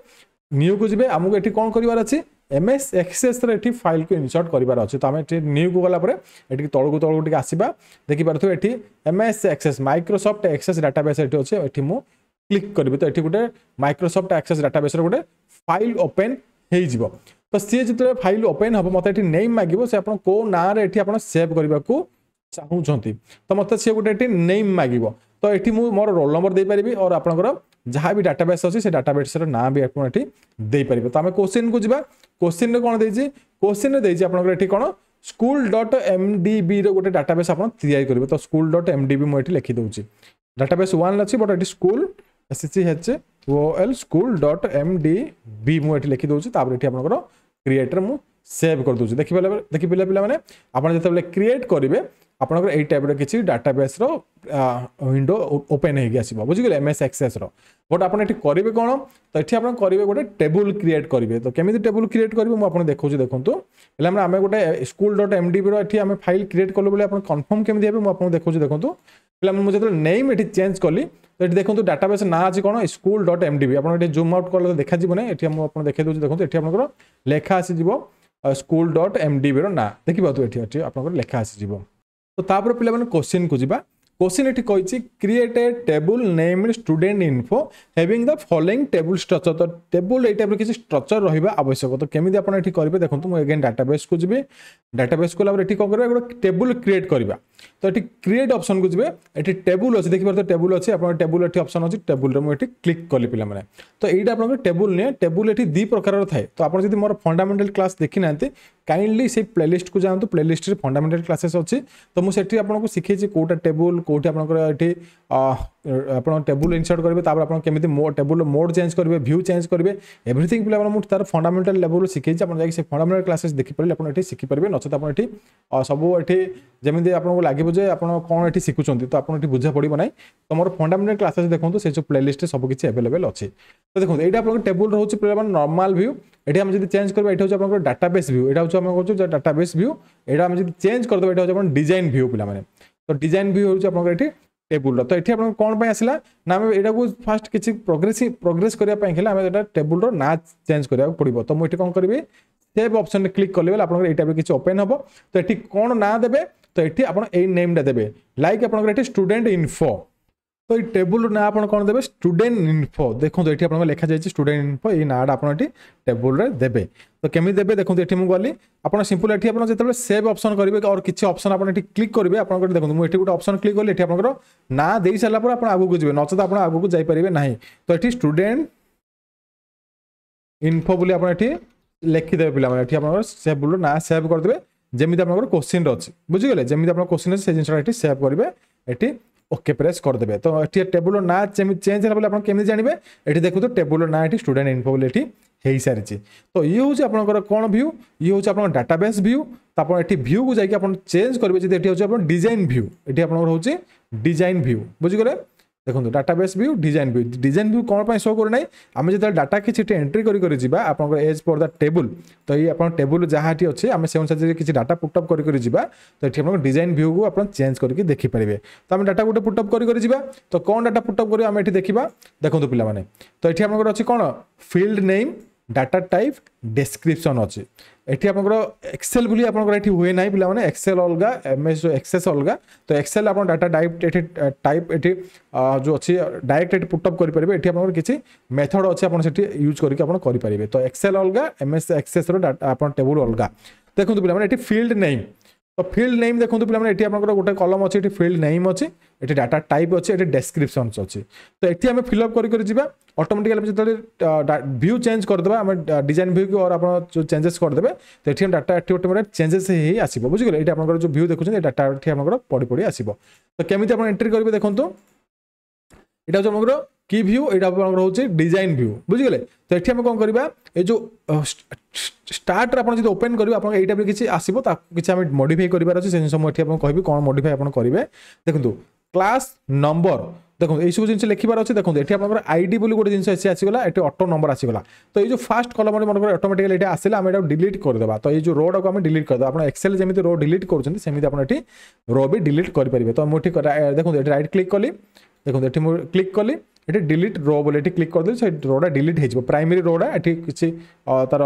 न्यू को जी आमको ये कौन करार अच्छे एम एस एक्सेस ये फाइल को इनसर्ट करार अच्छे तो आम न्यू को गलापर ये तौक तौक टे आसवा देखिपुव ये M S Access Microsoft Access database ये अच्छे ये मुझे क्लिक करी तो ये गोटे माइक्रोसफ्ट एक्सेस डाटाबेस गोटे फाइल ओपेन हो तो सी जो फाइल ओपेन हम मत ये नेम मागे से आप कौ ना ये सेव करने को चाहूँ तो मत सी गोटे नेम मागे ତ ଏଠି ମୁଁ ମୋର ରୋଲ୍ ନମ୍ବର ଦେଇପାରିବି ଅର୍ ଆପଣଙ୍କର ଯାହା ବି ଡାଟାବେସ୍ ଅଛି ସେ ଡାଟାବେସ୍ର ନାଁ ବି ଆପଣ ଏଠି ଦେଇପାରିବେ ତ ଆମେ କୋଶ୍ଚିନ୍କୁ ଯିବା କୋଶ୍ଚିନ୍ରେ କ'ଣ ଦେଇଛି କୋଶ୍ଚିନ୍ରେ ଦେଇଛି ଆପଣଙ୍କର ଏଠି କ'ଣ ସ୍କୁଲ୍ ଡଟ୍ ଏମ୍ ଡି ବିର ଗୋଟେ ଡାଟାବେସ୍ ଆପଣ ତିଆରି କରିବେ ତ school dot M D B ମୁଁ ଏଠି ଲେଖିଦେଉଛି ଡାଟାବେସ୍ ୱାନ୍ ଅଛି ବଟ୍ ଏଠି school S C H O L school dot M D B ମୁଁ ଏଠି ଲେଖିଦେଉଛି ତାପରେ ଏଠି ଆପଣଙ୍କର କ୍ରିଏଟର୍ ମୁଁ ସେଭ୍ କରିଦେଉଛି ଦେଖିପାରିଲା ଦେଖିପାରିଲା ପିଲାମାନେ ଆପଣ ଯେତେବେଳେ କ୍ରିଏଟ୍ କରିବେ ଆପଣଙ୍କର ଏଇ ଟାଇପ୍ର କିଛି ଡାଟାବେସ୍ର ୱିଣ୍ଡୋ ଓପେନ୍ ହେଇକି ଆସିବ ବୁଝିଗଲେ ଏମ୍ ଏସ୍ ଏକ୍ସେସ୍ର ବଟ୍ ଆପଣ ଏଠି କରିବେ କ'ଣ ତ ଏଠି ଆପଣ କରିବେ ଗୋଟେ ଟେବୁଲ୍ କ୍ରିଏଟ୍ କରିବେ ତ କେମିତି ଟେବୁଲ୍ କ୍ରିଏଟ୍ କରିବେ ମୁଁ ଆପଣ ଦେଖାଉଛି ଦେଖନ୍ତୁ ପିଲାମାନେ ଆମେ ଗୋଟେ ସ୍କୁଲ ଡଟ୍ ଏମ୍ ଡିବିର ଏଠି ଆମେ ଫାଇଲ୍ କ୍ରିଏଟ୍ କଲୁ ବୋଲି ଆପଣ କନଫର୍ମ କେମିତି ହେବେ ମୁଁ ଆପଣଙ୍କୁ ଦେଖାଉଛି ଦେଖନ୍ତୁ ପିଲାମାନେ ମୁଁ ଯେତେବେଳେ ନେମ୍ ଏଠି ଚେଞ୍ଜ କଲି ତ ଏଠି ଦେଖନ୍ତୁ ଡାଟାବେସ୍ ନାଁ ଅଛି କ'ଣ ସ୍କୁଲ ଡଟ୍ ଏମ୍ ଡିବି ଆପଣ ଏଠି ଜୁମ୍ ଆଉଟ୍ କଲେ ଦେଖାଯିବ ନାହିଁ ଏଠି ମୁଁ ଆପଣ ଦେଖାଇ ଦେଉଛି ଦେଖନ୍ତୁ ଏଠି ଆପଣଙ୍କର ଲେଖା ଆସିଯିବ ସ୍କୁଲ ଡଟ୍ ଏମ୍ ଡି ବିର ନାଁ ଦେଖିପାରୁଥିବେ ଏଠି ଅଛି ଆପଣଙ୍କର ଲେଖା ଆସିଯିବ ତ ତାପରେ ପିଲାମାନେ କୋଶ୍ଚିନ୍କୁ ଯିବା কোশ্চিন এটি কইছি create a table named student info having the following table structure তো টেবুল এই টাইপের কিছু স্ট্রকচর রহবা আবশ্যক তো কেমিতি আপনার এটি করবে দেখুন মু এগেন ডাটাবেসকু যাবি ডাটাবেসকু গলাপরে এটি কম করবে গোটে টেবুল ক্রিয়েট করা তো এটি ক্রিয়েট অপশনকু যাবে এটি টেবুল অছি দেখিপারে টেবুল অছি আপনার টেবুল এটি অপশন অছি টেবুলরে মু এটি ক্লিক কলি পিলামানে তো এইটা আপনার টেবুল নিয়ে টেবুল এটি দুই প্রকারর থাকে তো আপনার যদি মোর ফন্ডামেন্টাল ক্লাস দেখি না কাইন্ডলি সেই প্লেলিষ্টକୁ ଯାଆନ୍ତୁ ପ୍ଲେଲିଷ୍ଟରେ ଫଣ୍ଡାମେଣ୍ଟାଲ କ୍ଲାସେସ୍ ଅଛି ତ ମୁଁ ସେଠି ଆପଣଙ୍କୁ ଶିଖେଇଛି କେଉଁଟା ଟେବୁଲ କେଉଁଠି ଆପଣଙ୍କର ଏଠି ଆପଣ ଟେବୁଲ ଇନସର୍ଟ କରିବେ ତାପରେ ଆପଣ କେମିତି ଟେବୁଲ ମୋଡ଼ ଚେଞ୍ଜ କରିବେ ଭ୍ୟୁ ଚେଞ୍ଜ କରିବେ ଏଭ୍ରିଥିଙ୍ଗ ପିଲା ଆପଣ ମୁଁ ତାର ଫଣ୍ଡାମେଣ୍ଟାଲ ଲେଭଲରୁ ଶିଖେଇଛି ଆପଣ ଯାଇକି ସେ ଫଣ୍ଡାମେଣ୍ଟାଲ କ୍ଲାସେସ୍ ଦେଖିପାରିଲେ ଆପଣ ଏଠି ଶିଖିପାରିବେ ନଚେତ ଆପଣ ଏଠି ସବୁ ଏଠି ଯେମିତି ଆପଣଙ୍କୁ ଲାଗିବ ଯେ ଆପଣ କ'ଣ ଏଠି ଶିଖୁଛନ୍ତି ତ ଆପଣ ଏଠି ବୁଝା ପଡ଼ିବ ନାହିଁ ତ ମୋର ଫଣ୍ଡାମେଣ୍ଟାଲ କ୍ଲାସେସ୍ ଦେଖନ୍ତୁ ସେ ଯେଉଁ ପ୍ଲେଲିଷ୍ଟରେ ସବୁ କିଛି ଆଭେଲେବେଲ୍ ଅଛି ତ ଦେଖନ୍ତୁ ଏଇଟା ଆପଣଙ୍କ ଟେବୁଲ ରହୁଛି ପିଲାମାନେ ନର୍ମାଲ ଭ୍ୟୁ ଏଠି ଆମେ ଯଦି ଚେଞ୍ଜ କରିବା ଏଇଟା ହେଉଛି ଆପଣଙ୍କର ଡାଟାବେସ୍ ଭ୍ୟୁ ଏଇଟା ହେଉଛି ଆମେ କହୁଛୁ ଡାଟାବେସ୍ ଭ୍ୟୁ ଏଇଟା ଆମେ ଯଦି ଚେଞ୍ଜ କରିଦେବା ଏଇଟା ହେଉଛି ଆପଣ ଡିଜାଇନ୍ ଭ୍ୟୁ ପିଲାମାନେ ତ ଡିଜାଇନ୍ ଭ୍ୟୁ ହେଉଛି ଆପଣଙ୍କର ଏଠି টেবুলর তো এটি আপনার কোণ পাই আসলা না আমি এটা ফার্স্ট কিছু প্রোগ্রেস প্রোগ্রেস করা পাই খেলে আমি এটা টেবুলর না চেঞ্জ করা পড়ব তো মু এটি কোণ করবি সেভ অপশনরে ক্লিক কলে বেলা আপনার এই টাইপের কিছু ওপেন হব তো এটি কোণ না দেবে তো এটি আপনার এই নেমটা দেবে লাইক আপনার এটি স্টুডেন্ট ইনফো তো এই টেবুলর না আপনার কোণ দেবে স্টুডেন্ট ইনফো দেখুন এটি আপনার লেখা যাই স্টুডেন্ট ইনফো এই নাঁটা আপনার এটি টেবুলরে দেবে তো কেমি দেবে দেখুন এটি মু গলি আপনার সিম্পল এটি আপনার যেতবে সেভ অপশন করবে আর কিছু অপশন আপনার এটি ক্লিক করবে আপনার দেখুন মু এটি গোটে অপশন ক্লিক করলে এটি আপনার না দিয়ে সারা পরে আপনার আগুক যাবে নচেত আপনার আগুক যাইপারে না তো এটি স্টুডেন্ট ইনফো বলে আপনার এটি ଲେଖିଦେବେ ପିଲାମାନେ ଏଠି ଆପଣଙ୍କର ସେଭ୍ ବୋଲି ନାଁ ସେଭ୍ କରିଦେବେ ଯେମିତି ଆପଣଙ୍କର କୋଶ୍ଚିନ୍ର ଅଛି ବୁଝିଗଲେ ଯେମିତି ଆପଣଙ୍କ କୋଶ୍ଚିନ୍ ଅଛି ସେ ଜିନିଷଟା ଏଠି ସେଭ୍ କରିବେ ଏଠି ওকে প্রেস କରିଦେବେ ତ ଏଠି ଟେବୁଲ୍ର ନାଁ ଚେଞ୍ଜ ହେଲା ବୋଲି ଆପଣ କେମିତି ଜାଣିବେ ଏଠି ଦେଖନ୍ତୁ ଟେବୁଲ୍ର ନାଁ ଏଠି ଷ୍ଟୁଡେଣ୍ଟ ଇନଫୋ ବୋଲି ଏଠି ହେଇସାରିଛି ତ ଇଏ ହେଉଛି ଆପଣଙ୍କର କ'ଣ ଭ୍ୟୁ ଇଏ ହେଉଛି ଆପଣଙ୍କ ଡାଟାବେସ୍ ଭ୍ୟୁ ତ ଆପଣ ଏଠି ଭ୍ୟୁକୁ ଯାଇକି ଆପଣ ଚେଞ୍ଜ କରିବେ ଯଦି ଏଠି ହେଉଛି ଆପଣ ଡିଜାଇନ୍ ଭ୍ୟୁ ଏଠି ଆପଣଙ୍କର ହେଉଛି ଡିଜାଇନ୍ ଭ୍ୟୁ ବୁଝିଗଲେ ଦେଖନ୍ତୁ database view design view design view କ'ଣ ପାଇଁ ଶୋ କରୁନାହିଁ ଆମେ ଯେତେବେଳେ ଡାଟାକି ସେଠି ଏଣ୍ଟ୍ରି କରି କରି ଯିବା ଆପଣଙ୍କର ଏଜ୍ ଫର୍ ଦ ଟେବୁଲ୍ ତ ଏଇ ଆପଣ ଟେବୁଲ୍ ଯାହା ଏଠି ଅଛି ଆମେ ସେ ଅନୁସାରେ କିଛି ଡାଟା ପୁଟଅପ୍ କରି କରି ଯିବା ତ ଏଠି ଆପଣଙ୍କ ଡିଜାଇନ୍ ଭ୍ୟୁକୁ ଆପଣ ଚେଞ୍ଜ କରିକି ଦେଖିପାରିବେ ତ ଆମେ ଡାଟା ଗୋଟେ ପୁଟଅପ୍ କରି କରି ଯିବା ତ କ'ଣ ଡାଟା ପୁଟଅପ୍ କରିବା ଆମେ ଏଠି ଦେଖିବା ଦେଖନ୍ତୁ ପିଲାମାନେ ତ ଏଠି ଆପଣଙ୍କର ଅଛି କ'ଣ field name data type description ଅଛି ଏଠି ଆପଣଙ୍କର ଏକ୍ସେଲ୍ ବୋଲି ଆପଣଙ୍କର ଏଠି ହୁଏ ନାହିଁ ପିଲାମାନେ ଏକ୍ସେଲ୍ ଅଲଗା ଏମ୍ ଏସ୍ ଏକ୍ସେସ୍ ଅଲଗା ତ ଏକ୍ସେଲ୍ ଆପଣ ଡାଟା ଟାଇପ୍ ଏଠି ଟାଇପ୍ ଏଠି ଯେଉଁ ଅଛି ଡାଇରେକ୍ଟ ଏଠି ପୁଟଅପ୍ କରିପାରିବେ ଏଠି ଆପଣଙ୍କର କିଛି ମେଥଡ଼ ଅଛି ଆପଣ ସେଠି ୟୁଜ୍ କରିକି ଆପଣ କରିପାରିବେ ତ ଏକ୍ସେଲ୍ ଅଲଗା ଏମ୍ ଏସ୍ ଏକ୍ସେସ୍ର ଡାଟା ଆପଣ ଟେବୁଲ୍ ଅଲଗା ଦେଖନ୍ତୁ ପିଲାମାନେ ଏଠି ଫିଲ୍ଡ ନାହିଁ ତ ଫିଲ୍ଡ ନେମ୍ ଦେଖନ୍ତୁ ପିଲାମାନେ ଏଠି ଆପଣଙ୍କର ଗୋଟେ କଲମ୍ ଅଛି ଏଠି ଫିଲ୍ଡ ନେମ୍ ଅଛି ଏଠି ଡାଟା ଟାଇପ୍ ଅଛି ଏଠି ଡେସ୍କ୍ରିପସନ୍ସ ଅଛି ତ ଏଠି ଆମେ ଫିଲ୍ଅପ୍ କରି କରି ଯିବା ଅଟୋମେଟିକାଲି ଆମେ ଯେତେବେଳେ ଭ୍ୟୁ ଚେଞ୍ଜ କରିଦେବା ଆମେ ଡିଜାଇନ୍ ଭ୍ୟୁକୁ ଅର୍ ଆପଣ ଯେଉଁ ଚେଞ୍ଜେସ୍ କରିଦେବେ ତ ଏଠି ଡାଟା ଏଠି ଅଟୋମେଟିକ୍ ଚେଞ୍ଜେସ୍ ହେଇ ଆସିବ ବୁଝିଗଲେ ଏଠି ଆପଣଙ୍କର ଯେଉଁ ଭ୍ୟୁ ଦେଖୁଛନ୍ତି ଡାଟା ଏଠି ଆପଣଙ୍କର ପଡ଼ି ପଡ଼ି ଆସିବ ତ କେମିତି ଆପଣ ଏଣ୍ଟ୍ରି କରିବେ ଦେଖନ୍ତୁ এটা ହେଉଛି ଆପଣଙ୍କର কি ভিউ এটা আপনার হচ্ছে ডিজাইন ভিউ বুঝিগলে তো এটি আমি কম করা এই যে স্টার্টরে আপনার যদি ওপেন করবে আপনার এইটা কিছু আসবে তা কিছু আমি মডিফাই করবার আছে সে জিনিস এটি আপনার কবি কম মডিফাই আপনার করবে দেখুন ক্লাস নম্বর দেখুন এইসব জিনিস লেখিবার আছে দেখুন এটি আপনার আইডি বলে গোটে জিনিস এসে আসিগলা এটি অটো নম্বর আসিগলা তো এই যে ফার্স্ট কলমটি মনে করেন অটোমেটিক্যালি এটা আসলে আমি এটা ডিলিট করেদেবা তো এই যে রোটাকে আমি ডিলিট করে করেদেবা আপনার এক্সেল যেমন রো ডিলিট করছেন সেমি আপনার এটি রো বি ডিলিট করে পারবে তো আমি এটি দেখুন এটি রাইট ক্লিক কলি দেখুন এটি ক্লিক কলি ଏଠି ଡିଲିଟ୍ ରୋ ବୋଲି ଏଠି କ୍ଲିକ୍ କରିଦେଲେ ସେ ରୋଟା ଡିଲିଟ୍ ହେଇଯିବ ପ୍ରାଇମେରୀ ରୋଟା ଏଠି କିଛି ତାର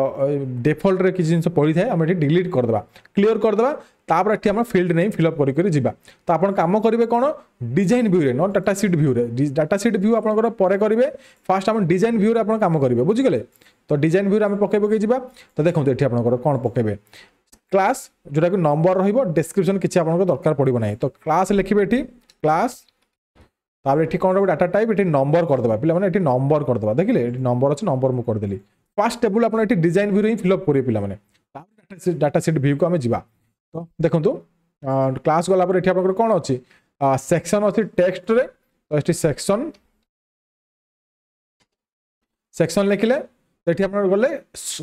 ଡିଫଲ୍ଟରେ କିଛି ଜିନିଷ ପଡ଼ିଥାଏ ଆମେ ଏଠି ଡିଲିଟ୍ କରିଦେବା କ୍ଲିଅର କରିଦେବା ତାପରେ ଏଠି ଆମେ ଫିଲ୍ଡ ନେଇ ଫିଲ୍ଅପ୍ କରିକରି ଯିବା ତ ଆପଣ କାମ କରିବେ କ'ଣ ଡିଜାଇନ୍ ଭ୍ୟୁରେ ନ ଡାଟା ସିଟ୍ ଭ୍ୟୁରେ ଡାଟା ସିଟ୍ ଭ୍ୟୁ ଆପଣଙ୍କର ପରେ କରିବେ ଫାର୍ଷ୍ଟ ଆପଣ ଡିଜାଇନ୍ ଭ୍ୟୁରେ ଆପଣ କାମ କରିବେ ବୁଝିଗଲେ ତ ଡିଜାଇନ୍ ଭ୍ୟୁରେ ଆମେ ପକାଇ ପକାଇ ଯିବା ତ ଦେଖନ୍ତୁ ଏଠି ଆପଣଙ୍କର କ'ଣ ପକାଇବେ କ୍ଲାସ୍ ଯେଉଁଟାକି ନମ୍ବର ରହିବ ଡେସ୍କ୍ରିପସନ୍ କିଛି ଆପଣଙ୍କର ଦରକାର ପଡ଼ିବ ନାହିଁ ତ କ୍ଲାସ୍ ଲେଖିବେ ଏଠି କ୍ଲାସ୍ ତାପରେ ଏଠି କ'ଣ নম্বর ଡାଟା ଟାଇପ୍ ଏଠି মানে କରିଦେବା ପିଲାମାନେ ଏଠି দেবা କରିଦେବା ଦେଖିଲେ ଏଠି ନମ୍ବର ଅଛି ନମ୍ବର ମୁଁ କରିଦେଲି ফার্স্ট টেবুল আপনার এটি ডিজাইন ভিউ হি ফিলঅপ পিলা মানে তাহলে ডাটা সেট ভিউ কো আমি যিবা তো দেখুন ক্লাস পরে এটি আপনার কোন আছে সেকশন টেক্সট রে তো এটি সেকশন সেকশন লিখিলে ଏଠି ଆପଣ ଗଲେ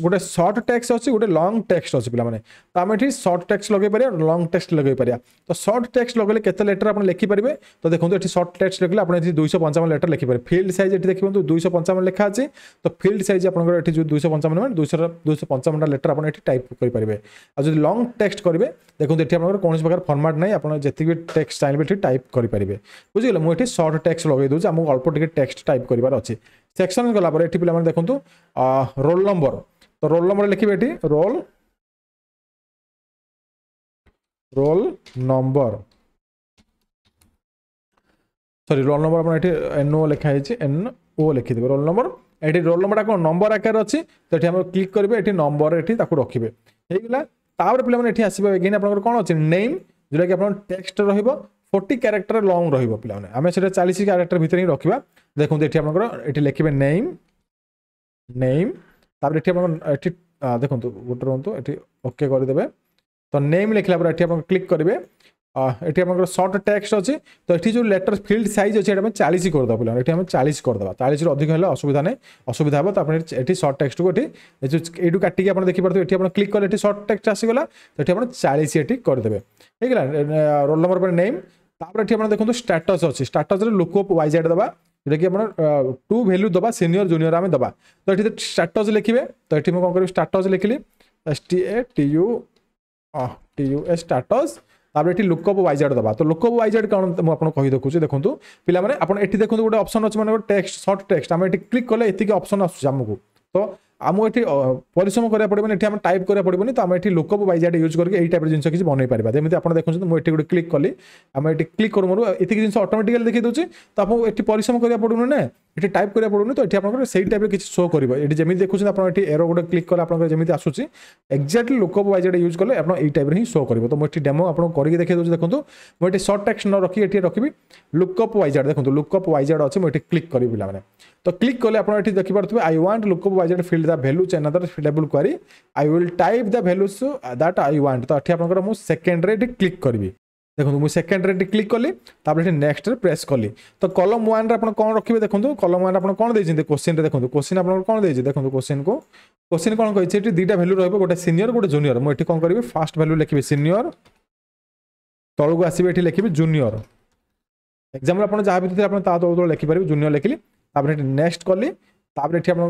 ଗୋଟେ ସର୍ଟ ଟେକ୍ସଟ ଅଛି ଗୋଟେ ଲଙ୍ଗ୍ ଟେକ୍ସ ଅଛି ପିଲାମାନେ ତ ଆମେ ଏଠି ସର୍ଟ ଟେକ୍ସଟ ଲଗେଇ ପାରିବା ଲଙ୍ଗ ଟେକ୍ସ ଲଗେଇ ପାରିବା ତ ସର୍ଟ ଟେକ୍ସ ଲଗେଇଲେ କେତେ ଲେଟର ଆପଣ ଲେଖିପାରିବେ ତ ଦେଖନ୍ତୁ ଏଠି ସର୍ଟ ଟେକ୍ସଟ ଲେଖିଲେ ଆପଣ ଏଠି ଦୁଇଶହ ପଞ୍ଚାବନ ଲେଟର ଲେଖିପାରିବେ ଫିଲ୍ଡ ସାଇଜ୍ ଏଠି ଦେଖନ୍ତୁ ଦୁଇଶହ ପଞ୍ଚାବନ ଲେଖା ଅଛି ତ ଫିଲ୍ଡ ସାଇଜ୍ ଆପଣଙ୍କର ଏଠି ଯେଉଁ ଦୁଇଶହ ପଞ୍ଚାବନ ମାନେ ଦୁଇଶହ ଦୁଇଶହ ପଞ୍ଚାବନଟା ଲେଟର ଆପଣ ଏଠି ଟାଇପ୍ କରିପାରିବେ ଆଉ ଯଦି ଲଙ୍ଗ୍ ଟେକ୍ସଟ କରିବେ ଦେଖନ୍ତୁ ଏଠି ଆପଣଙ୍କର କୌଣସି ପ୍ରକାର ଫର୍ମାଟ ନାହିଁ ଆପଣ ଯେତିକି ବି ଟେକ୍ସଟ ଚାହିଁବେ ଏଠି ଟାଇପ୍ କରିପାରିବେ ବୁଝିଗଲେ ମୁଁ ଏଠି ସର୍ଟ ଟେକ୍ସଟ ଲଗେଇ ଦେଉଛି ଆମକୁ ଅଳ୍ପ ଟିକେ ଟେକ୍ସଟ ଟାଇପ୍ କରିବାର ଅଛି ସେକ୍ସନ୍ ଗଲାପରେ ଏଠି ପିଲାମାନେ ଦେଖନ୍ତୁ ରୋଲ୍ ନମ୍ବର ତ ରୋଲ୍ ନମ୍ବର ଲେଖିବେ ଏଠି roll roll number sorry roll number ଆପଣ ଏଠି ଏନ୍ଓ ଲେଖା ହେଇଛି ଏନ୍ଓ ଲେଖିଦେବେ ରୋଲ୍ ନମ୍ବର ଏଠି ରୋଲ୍ ନମ୍ବରଟା କ'ଣ ନମ୍ବର ଆକାରରେ ଅଛି ତ ଏଠି ଆମର କ୍ଲିକ୍ କରିବେ ଏଠି ନମ୍ବର ଏଠି ତାକୁ ରଖିବେ ହେଇଗଲା ତାପରେ ପିଲାମାନେ ଏଠି ଆସିବେ ଏଗେନ୍ ଆପଣଙ୍କର କ'ଣ ଅଛି ନେମ୍ ଯେଉଁଟାକି ଆପଣଙ୍କର ଟେକ୍ସଟ ରହିବ ফোর্টি କ୍ୟାରେକ୍ଟର ଲଙ୍ଗ୍ ରହିବ ପିଲାମାନେ ଆମେ ସେଟା ଚାଳିଶ କ୍ୟାରେକ୍ଟର ଭିତରେ ହିଁ ରଖିବା ଦେଖନ୍ତୁ ଏଠି ଆପଣଙ୍କର ଏଠି ଲେଖିବେ ନେମ୍ ନେମ୍ ତାପରେ ଏଠି ଆପଣ ଏଠି ଦେଖନ୍ତୁ ଗୋଟେ ରୁହନ୍ତୁ ଏଠି ଓକେ କରିଦେବେ ତ ନେମ୍ ଲେଖିଲା ପରେ ଏଠି ଆପଣ କ୍ଲିକ୍ କରିବେ ଏଠି ଆପଣଙ୍କର ସର୍ଟ ଟେକ୍ସଟ ଅଛି ତ ଏଠି ଯେଉଁ ଲେଟର ଫିଲ୍ଡ ସାଇଜ୍ ଅଛି ଏଠି ଆମେ ଚାଳିଶ କରିଦେବା ପିଲାମାନେ ଏଠି ଆମେ ଚାଳିଶ କରିଦେବା ଚାଳିଶରୁ ଅଧିକ ହେଲେ ଅସୁବିଧା ନାହିଁ ଅସୁବିଧା ହେବ ତ ଆପଣ ଏଠି ସର୍ଟ ଟେକ୍ସଟକୁ ଏଠି ଏଇଠୁ କାଟିକି ଆପଣ ଦେଖିପାରୁଥିବେ ଏଠି ଆପଣ କ୍ଲିକ୍ କଲେ ଏଠି ସର୍ଟ ଟେକ୍ସଟ ଆସିଗଲା ତ ଏଠି ଆପଣ ଚାଳିଶ ଏଠି କରିଦେବେ ହେଇଗଲା ରୋଲ୍ ନମ୍ବର ପରେ ନେମ୍ তারপরে এটি আপনার দেখুন স্টাটস অছি স্টাটসরে লুকঅপ ওয়াই জেড দেবা কি আপনার টু ভ্যালু দেবা সিনিয়র জুনিয়র আমি দেবা তো এটি স্টাটস লিখবে তো এটি মু কম করি স্টাটস লিখিলি S T A T U T U A status তারপরে এটি লুকঅপ ওয়াই জেড দেবা তো লুকঅপ ওয়াই জেড কারণ মু আপনার কই দেখুছি দেখুন পিলা মানে আপনার এটি দেখুন গোটে অপশন আছে মানে টেক্সট শর্ট টেক্সট আমি এটি ক্লিক করলে এতিকে অপশন আসুছে আমাকে তো ଆମକୁ ଏଠି ପରିଶ୍ରମ କରିବାକୁ ପଡ଼ିବନି ଏଠି ଆମେ ଟାଇପ୍ କରିବାକୁ ପଡ଼ିବନି ତ ଆମେ ଏଠି ଲୋକକୁ ବାଇଜାଟ ୟୁଜ୍ କରିକି ଏଇ ଟାଇପ୍ର ଜିନିଷ କିଛି ବନେଇ ପାରିବା ଯେମିତି ଆପଣ ଦେଖୁଛନ୍ତି ମୁଁ ଏଠି ଗୋଟେ କ୍ଲିକ୍ କଲି ଆମେ ଏଠି କ୍ଲିକ୍ କରୁ ମୋର ଏତିକି ଜିନିଷ ଅଟୋମେଟିକାଲି ଦେଖି ଦେଉଛି ତ ଆପଣଙ୍କୁ ଏଠି ପରିଶ୍ରମ କରିବାକୁ ପଡ଼ୁନି ନା ଏଠି ଟାଇପ୍ କରିବାକୁ ପଡ଼ୁନି ତ ଏଠି ଆପଣଙ୍କର ସେଇ ଟାଇପ୍ରେ କିଛି ଶୋ କରିବ ଏଠି ଯେମିତି ଦେଖୁଛନ୍ତି ଆପଣ ଏଠି ଏରୋ ଗୋଟେ କ୍ଲିକ୍ କଲେ ଆପଣଙ୍କର ଯେମିତି ଆସୁଛି ଏକ୍ଜାକ୍ଟଲି ଲୋକ ବାଇଜାଟା ୟୁଜ୍ କଲେ ଆପଣ ଏଇ ଟାଇପ୍ରେ ହିଁ ଶୋ କରିବ ତ ମୁଁ ଏଠି ଡେମୋ ଆପଣଙ୍କୁ କରିକି ଦେଖେଇ ଦେଉଛି ଦେଖନ୍ତୁ ମୁଁ ଏଠି ସର୍ଟ ଟେକ୍ସ ନ ରଖି ଏଠି ରଖିବି ଲୁକଅପ୍ ୱାଇଜାଡ଼ ଦେଖନ୍ତୁ ଲୁକଅପ୍ ୱାଇଜାଡ଼ ଅଛି ମୁଁ ଏଠି କ୍ଲିକ୍ କରିବି ପିଲାମାନେ ତ କ୍ଲିକ୍ କଲେ ଆପଣ ଏଠି ଦେଖିପାରୁଥିବେ I want lookup wizard field the value to another table query i will type the values that i want to athi apan mo second rate click karibi দেখুন মু সেকেন্ড রেট ক্লিক কলি তারপরে সেটি নেক্সটরে press কলি তো কলম ওয়ানরে আপনার কোণ রাখবে দেখুন কলম ওয়ান আপনার কোণ দিয়েছেন কোশ্চিন্রে দেখুন কোশ্চিন আপনার কোণ দিয়েছে দেখুন কোশ্চিন কু কোশ্চিন কোণ কইছে এটি দুইটা ভ্যালু রহব গোটে সিনিয়র গোটে জুনিয়র মু এটি কোণ করিবি ফার্স্ট ভ্যালু লিখিবি সিনিয়র তলকু আসবে এটি লিখিবি জুনিয়র এক্সাম্পল আপনার যা ভিতরে আপনার তা তলু তলু লিখিপারে জুনিয়র লিখিলি তারপরে এটি নেক্সট কলি তারপরে এটি আপনার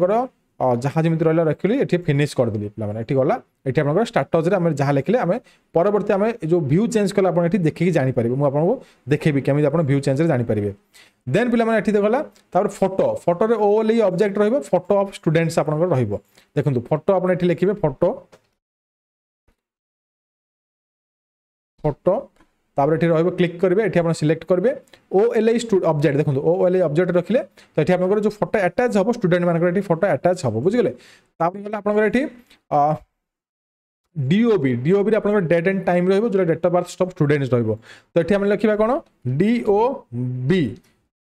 ଯାହା ଯେମିତି ରହିଲା ରଖିଲି ଏଠି ଫିନିଶ୍ କରିଦେଲି ପିଲାମାନେ ଏଠି ଗଲା ଏଠି ଆପଣଙ୍କର ଷ୍ଟାଟସ୍ରେ ଆମେ ଯାହା ଲେଖିଲେ ଆମେ ପରବର୍ତ୍ତୀ ଆମେ ଯେଉଁ ଭ୍ୟୁ ଚେଞ୍ଜ କଲେ ଆପଣ ଏଠି ଦେଖିକି ଜାଣିପାରିବେ ମୁଁ ଆପଣଙ୍କୁ ଦେଖେଇବି କେମିତି ଆପଣ ଭ୍ୟୁ ଚେଞ୍ଜରେ ଜାଣିପାରିବେ ଦେନ୍ ପିଲାମାନେ ଏଠି ଗଲା ତାପରେ ଫଟୋ ଫଟୋରେ ଓଲ୍ ଏଇ ଅବଜେକ୍ଟ ରହିବ ଫଟୋ ଅଫ୍ ଷ୍ଟୁଡେଣ୍ଟସ୍ ଆପଣଙ୍କର ରହିବ ଦେଖନ୍ତୁ ଫଟୋ ଆପଣ ଏଠି ଲେଖିବେ ଫଟୋ ଫଟୋ তাপরে এটি রহব ক্লিক করবে এটি আপনার সিলেক্ট করবে ও এল আই অবজেক্ট দেখুন ও এল আই অবজেক্ট রাখলে তো এটি আপনার যে ফটো আটাচ হব স্টুডেন্ট মানুষ এটি ফটো আটাচ হব বুঝলে তাপরে গেলে আপনার এটি ডিওবি ডিওবি আপনার ডেট এন্ড টাইম রহব যেটা ডেট অফ বার্থ সব স্টুডেন্ট রহব তো এটি আমি লিখবা কোন ডিওবি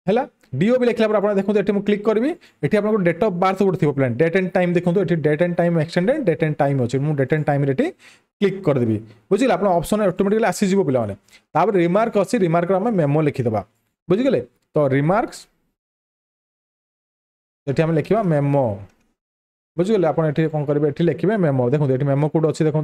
ହେଲା ডিও বি লেখিলা পরে আপনার দেখুন এটি ক্লিক করবি এটি আপনার ডেট অফ বার্থ গোটে থাকবে প্ল্যান ডেট এন্ড টাইম দেখুন এটি date and time extended date and time অছে ডেট এন্ড টাইম এটি ক্লিক করদেবি বুঝলি আপনার অপসন অটোমেটিকালি আসিযোগ পিলামানে তারপরে রিমার্ক অছি রিমার্ক আমি মেমো লিখিদেবা বুঝিগলে তো রিমার্কস এটি আমি লিখিবা মেমো বুঝিগলে আপনার এটি কম করবে এটি লিখবে মেমো দেখুন এটি মেমো কোড অছি দেখুন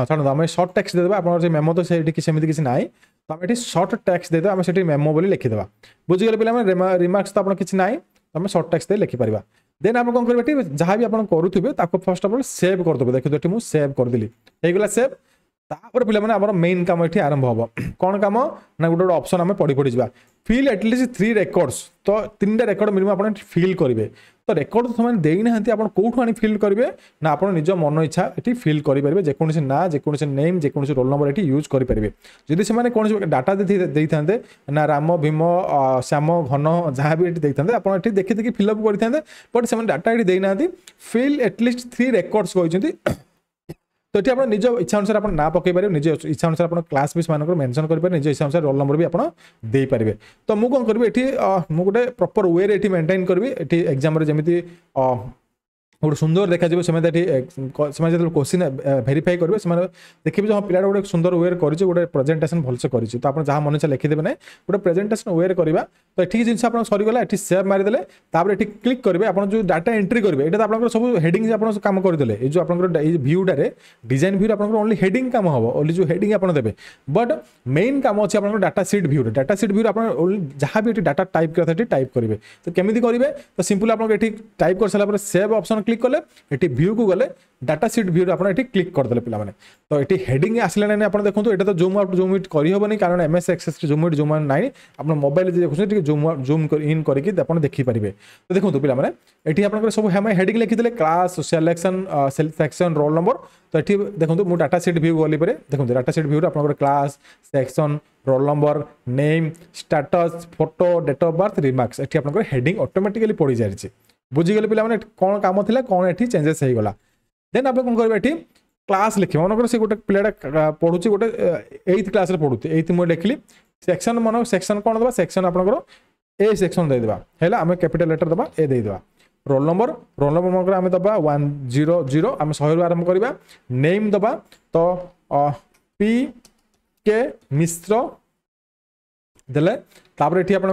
ଛାଡ଼ନ୍ତୁ ଆମେ ସର୍ଟ ଟ୍ୟାକ୍ସ ଦେଇଦେବା ଆପଣଙ୍କର ଯେ ମେମୋ ତ ସେଇଠି କିଛି ସେମିତି କିଛି ନାହିଁ ତ ଆମେ ଏଠି ସର୍ଟ ଟ୍ୟାକ୍ସ ଦେଇଦେବା ଆମେ ସେଠି ମେମୋ ବୋଲି ଲେଖିଦେବା ବୁଝିଗଲେ ପିଲାମାନେ ରିମାର୍କସ୍ ତ ଆପଣ କିଛି ନାହିଁ ଆମେ ସର୍ଟ ଟ୍ୟାକ୍ସ ଦେଇ ଲେଖିପାରିବା ଦେନ୍ ଆପଣ କ'ଣ କରିବେ ଏଠି ଯାହା ବି ଆପଣ କରୁଥିବେ ତାକୁ ଫାର୍ଷ୍ଟ ଆପଣ ସେଭ୍ କରିଦେବେ ଦେଖନ୍ତୁ ଏଠି ମୁଁ ସେଭ୍ କରିଦେଲି ହେଇଗଲା ସେଭ୍ ତାପରେ ପିଲାମାନେ ଆମର ମେନ୍ କାମ ଏଠି ଆରମ୍ଭ ହେବ କ'ଣ କାମ ନା ଗୋଟେ ଗୋଟେ ଅପସନ୍ ଆମେ ପଢ଼ି ପଢ଼ି ଯିବା ଫିଲ୍ ଆଟଲିଷ୍ଟ ଥ୍ରୀ ରେକର୍ଡସ୍ ତ ତିନିଟା ରେକର୍ଡ ମିନିମମ୍ ଆପଣ ଫିଲ୍ କରିବେ ତ ରେକର୍ଡ ସେମାନେ ଦେଇନାହାନ୍ତି ଆପଣ କେଉଁଠୁ ଆଣି ଫିଲ୍ କରିବେ ନା ଆପଣ ନିଜ ମନ ଇଚ୍ଛା ଏଠି ଫିଲ୍ କରିପାରିବେ ଯେକୌଣସି ନାଁ ଯେକୌଣସି ନେମ୍ ଯେକୌଣସି ରୋଲ୍ ନମ୍ବର ଏଠି ୟୁଜ୍ କରିପାରିବେ ଯଦି ସେମାନେ କୌଣସି ଡାଟା ଦେଇଥାନ୍ତେ ନା ରାମ ଭୀମ ଶ୍ୟାମ ଘନ ଯାହା ବି ଏଠି ଦେଇଥାନ୍ତେ ଆପଣ ଏଠି ଦେଖି ଦେଖି ଫିଲ୍ଅପ୍ କରିଥାନ୍ତେ ବଟ୍ ସେମାନେ ଡାଟା ଏଠି ଦେଇନାହାନ୍ତି ଫିଲ୍ ଏଟଲିଷ୍ଟ ଥ୍ରୀ ରେକର୍ଡସ୍ କହିଛନ୍ତି तो ये आज निज इच्छा अनुसार आप ना पकई पारे निज इच्छा अनुसार आप क्लास विश मानक मेनसन करेंगे निज इच्छा अनुसार रोल नंबर भी आपारे तो मुझे कौन करी मुझे प्रपर वे ये मेन्टेन करी एक्जाम जमी ଗୋଟେ ସୁନ୍ଦର ଦେଖାଯିବ ସେମାନେ ଏଠି ସେମାନେ ଯେତେବେଳେ କୋଶ୍ଚିନ୍ ଭେରିଫାଇ କରିବେ ସେମାନେ ଦେଖିବେ ଯେ ହଁ ପିଲାଟା ଗୋଟେ ସୁନ୍ଦର ୱେର୍ କରିଛି ଗୋଟେ ପ୍ରେଜେଣ୍ଟେସନ୍ ଭଲସେ କରିଛି ତ ଆପଣ ଯାହା ମନେ ଇଚ୍ଛା ଲେଖିଦେବେ ନାହିଁ ଗୋଟେ ପ୍ରେଜେଣ୍ଟେସନ୍ ୱେର୍ କରିବା ତ ଏଠିକି ଜିନିଷ ଆପଣ ସରିଗଲା ଏଠି ସେଭ୍ ମାରିଦେଲେ ତାପରେ ଏଠି କ୍ଲିକ୍ କରିବେ ଆପଣ ଯେଉଁ ଡାଟା ଏଣ୍ଟ୍ରି କରିବେ ଏଇଟା ତ ଆପଣଙ୍କର ସବୁ ହେଡ଼ିଂ ଆପଣ କାମ କରିଦେଲେ ଏଇ ଯେଉଁ ଆପଣଙ୍କର ଏଇ ଭ୍ୟୁଟାରେ ଡିଜାଇନ୍ ଭ୍ୟୁରେ ଆପଣଙ୍କର ଓନ୍ଲି ହେଡ଼ିଂ କାମ ହେବ ଓନ୍ଲି ଯେଉଁ ହେଡ଼ିଂ ଆପଣ ଦେବେ ବଟ୍ ମେନ୍ କାମ ଅଛି ଆପଣଙ୍କର ଡାଟା ସିଟ୍ ଭ୍ୟୁରେ ଡାଟା ସିଟ୍ ଭ୍ୟୁରେ ଆପଣ ଓନ୍ଲି ଯାହା ବି ଏଠି ଡାଟା ଟାଇପ୍ କରିବା ସେଠି ଟାଇପ୍ କରିବେ ତ କେମିତି କରିବେ ତ ସିମ୍ପଲ୍ ଆପଣଙ୍କୁ ଏଠି ଟାଇପ୍ କରିସାରିଲା ପରେ ସେଭ୍ ଅପସନ୍ ক্লিক কলে এটি ভিউকু গলে ডাটা সিট ভিউরে আপনার এটি ক্লিক করেদেলে পিলামানে তো এটি হেডিং আসলে না আপনার দেখুন এটা তো জুম আউট জুম ইট করিহবনি কারণ এম এস এক্সেসরে জুম ইট জুম আউট নাই আপনার মোবাইল যে দেখুন টিকে জুম জুম ইন করিকি আপনার দেখিপারে তো দেখুন পিলামানে এটি আপনার সব হেডিং লিখিদেলে class selection section roll number তো এটি দেখুন মু ডাটা সিট ভিউ গলি পরে দেখুন ডাটা সিট ভিউরে আপনার class section roll number name status photo date of birth remarks এটি আপনার হেডিং অটোমেটিকালি পড়ি যাচ্ছে ବୁଝିଗଲେ ପିଲାମାନେ କ'ଣ କାମ ଥିଲା କ'ଣ ଏଠି ଚେଞ୍ଜେସ୍ ହେଇଗଲା ଦେନ୍ ଆପଣ କ'ଣ କରିବେ ଏଠି କ୍ଲାସ୍ ଲେଖିବେ ମନେକର ସେ ଗୋଟେ ପିଲାଟା ପଢ଼ୁଛି ଗୋଟେ ଏଇଥ କ୍ଲାସ୍ରେ ପଢ଼ୁଛି ଏଇଥ ମୁଁ ଲେଖିଲି ସେକ୍ସନ୍ ମନେ ସେକ୍ସନ୍ କ'ଣ ଦେବା ସେକ୍ସନ୍ ଆପଣଙ୍କର ଏ ସେକ୍ସନ୍ ଦେଇଦେବା ହେଲା ଆମେ କ୍ୟାପିଟାଲ୍ ଲେଟର୍ ଦେବା ଏ ଦେଇଦେବା ରୋଲ୍ ନମ୍ବର ରୋଲ୍ ନମ୍ବର ମନେକର ଆମେ ଦେବା ୱାନ୍ ଜିରୋ ଜିରୋ ଆମେ ଶହେରୁ ଆରମ୍ଭ କରିବା ନେମ୍ ଦେବା ତ ପି କେ ମିଶ୍ର ଦେଲେ তাপরে এটি আপনার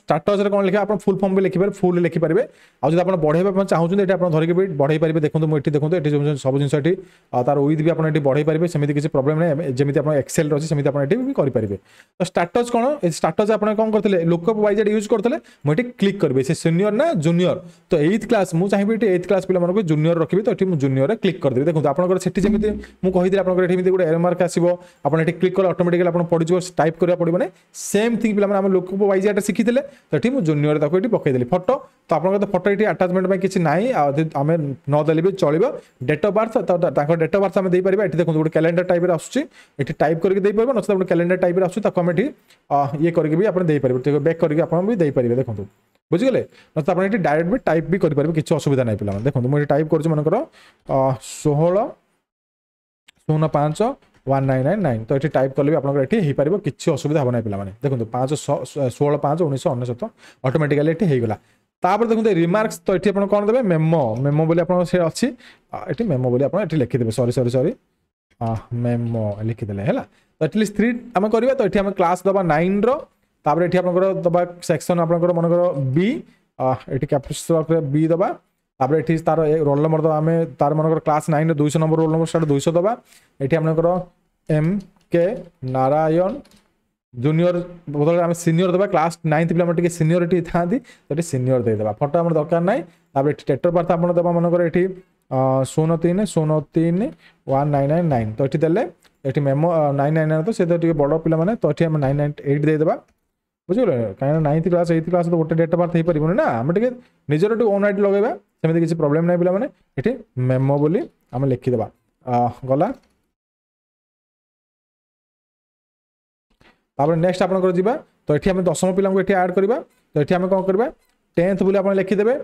স্টাটসরে কোণ লিখে আপনার ফুল ফর্ম বি লিখিপারে ফুল লিখিপারে আজ যদি আপনার বড়াইবা চাহুন এটি আপনার ধরিকি বি বড়াই পারে দেখুন মু এটি দেখুন এটি সব জিনিস এটি তার উইথ বি আপনার এটি বড়াই পারে সেমিতি কিছু প্রোবলেম নাই যেমি আপনার এক্সেল রয়েছে সেমিতি আপনার এটি বি করে তো স্টাটস কোণ এই স্টাটস আপনার কম করলে লোকঅপ ওয়াইজ ইউজ করলে মু এটি ক্লিক করবি সে সিনিয়র না জুনিয়র তো এইথ ক্লাস মু চাহিবি এটি এইথ ক্লাস পিলা মানুষ জুনিয়র রাখবি তো এটি মু জুনিয়রে ক্লিক করদেবি দেখুন আপনার সেটি যেমি মু কহিদি আপনার এটি এমনি গোটে এর মার্ক আসব আপনার এটি ক্লিক কলে অটোমেটিকালি আপনার পড়িযোগ টাইপ করা পড়বে না সেম থিং পিলা মানে আমি লোক খুব ওয়াইজ আটা শিখি দিলে তো ঠিক জুনিয়র তাকো এ পকাই দিলি ফটো তো আপনক তো ফটো এটি অ্যাটাচমেন্টে কিছু নাই আমি ন দলিবি চলিব ডেট অফ বার্থ তা তাকো ডেট অফ বার্থ আমি দেই পারিবা এটি দেখো ক্যালেন্ডার টাইপ আসেছি এটি টাইপ করে দেই পাবো নছত আপন ক্যালেন্ডার টাইপ আসে তা কমিটি এ করে কি আপন দেই পারিবা দেখো ব্যাক করি আপন দেই পারিবা দেখো বুঝ গলে নছত আপন এটি ডাইরেক্টে টাইপ বি করি পারিবে কিছু অসুবিধা নাই লাগা দেখো আমি টাইপ করছ মন করো 16 050 ওয়ান নাইন নাইন নাইন ତ ଏଠି ଟାଇପ୍ କଲେ ବି ଆପଣଙ୍କର ଏଠି ହେଇପାରିବ କିଛି ଅସୁବିଧା ହେବ ନାହିଁ ପିଲାମାନେ ଦେଖନ୍ତୁ ପାଞ୍ଚ ଷୋହଳ ପାଞ୍ଚ ଉଣେଇଶହ ଅନେଶତ ଅଟୋମେଟିକାଲି ଏଠି ହେଇଗଲା ତାପରେ ଦେଖନ୍ତୁ ରିମାର୍କସ୍ ତ ଏଠି ଆପଣ କ'ଣ ଦେବେ ମେମୋ ମେମୋ ବୋଲି ଆପଣ ସେ ଅଛି ଏଠି ମେମୋ ବୋଲି ଆପଣ ଏଠି ଲେଖିଦେବେ ସରି ସରି ସରି ମେମୋ ଲେଖିଦେଲେ ହେଲା ତ ଏଠି ଥ୍ରୀ ଆମେ କରିବା ତ ଏଠି ଆମେ କ୍ଲାସ୍ ଦେବା ନାଇନ୍ର ତାପରେ ଏଠି ଆପଣଙ୍କର ଦେବା ସେକ୍ସନ୍ ଆପଣଙ୍କର ମନେକର ବି ଏଠି କ୍ୟାପସ୍ଲକ୍ରେ ବି ଦେବା তারপরে এটি তার রোল নম্বর দেওয়া আমি তার মনে করো ক্লাস নাইনের দুইশো নম্বর রোল নম্বর সেটা দুইশো দেবা এটি আপনার এম কে নারায়ণ জুনিয়র বদলে আমি সিনিয়র দেবা ক্লাস নাইন্থ পিলা টিকি সিনিয়রিটি থাকে তো এটি সিনিয়র দিয়ে ফটো আমার দরকার নাই তারপরে এটি টেটর পার্থ আপনার দেবা মনে করে এটি শূন্য তিন শূন্য তিন ওয়ান নাইন নাইন নাইন তো এটি দেলে এটি মেমো নাইন নাইন নাইন তো সে টিকি বড় পিলা মানে তো এটি আমি নাইন নাইন এইট দিয়ে দেবা বুঝলে কারণ নাইন্থ ক্লাস এইথ ক্লাস তো গোটে ডেট বার্থ হয়েপার না আমি টিকি নিজের টিকি ওন আইডি লগাইবা সেমি কিছু প্রোবলেম নাই পিলা মানে এটি মেমো বলে আমি লিখিদেবা গলা তাপরে নেক্সট আপনার যা তো এটি আমি দশম পিলা এটি আড করা তো এটি আমি কম করা টেন্থ বলে আপনার লিখিদেবে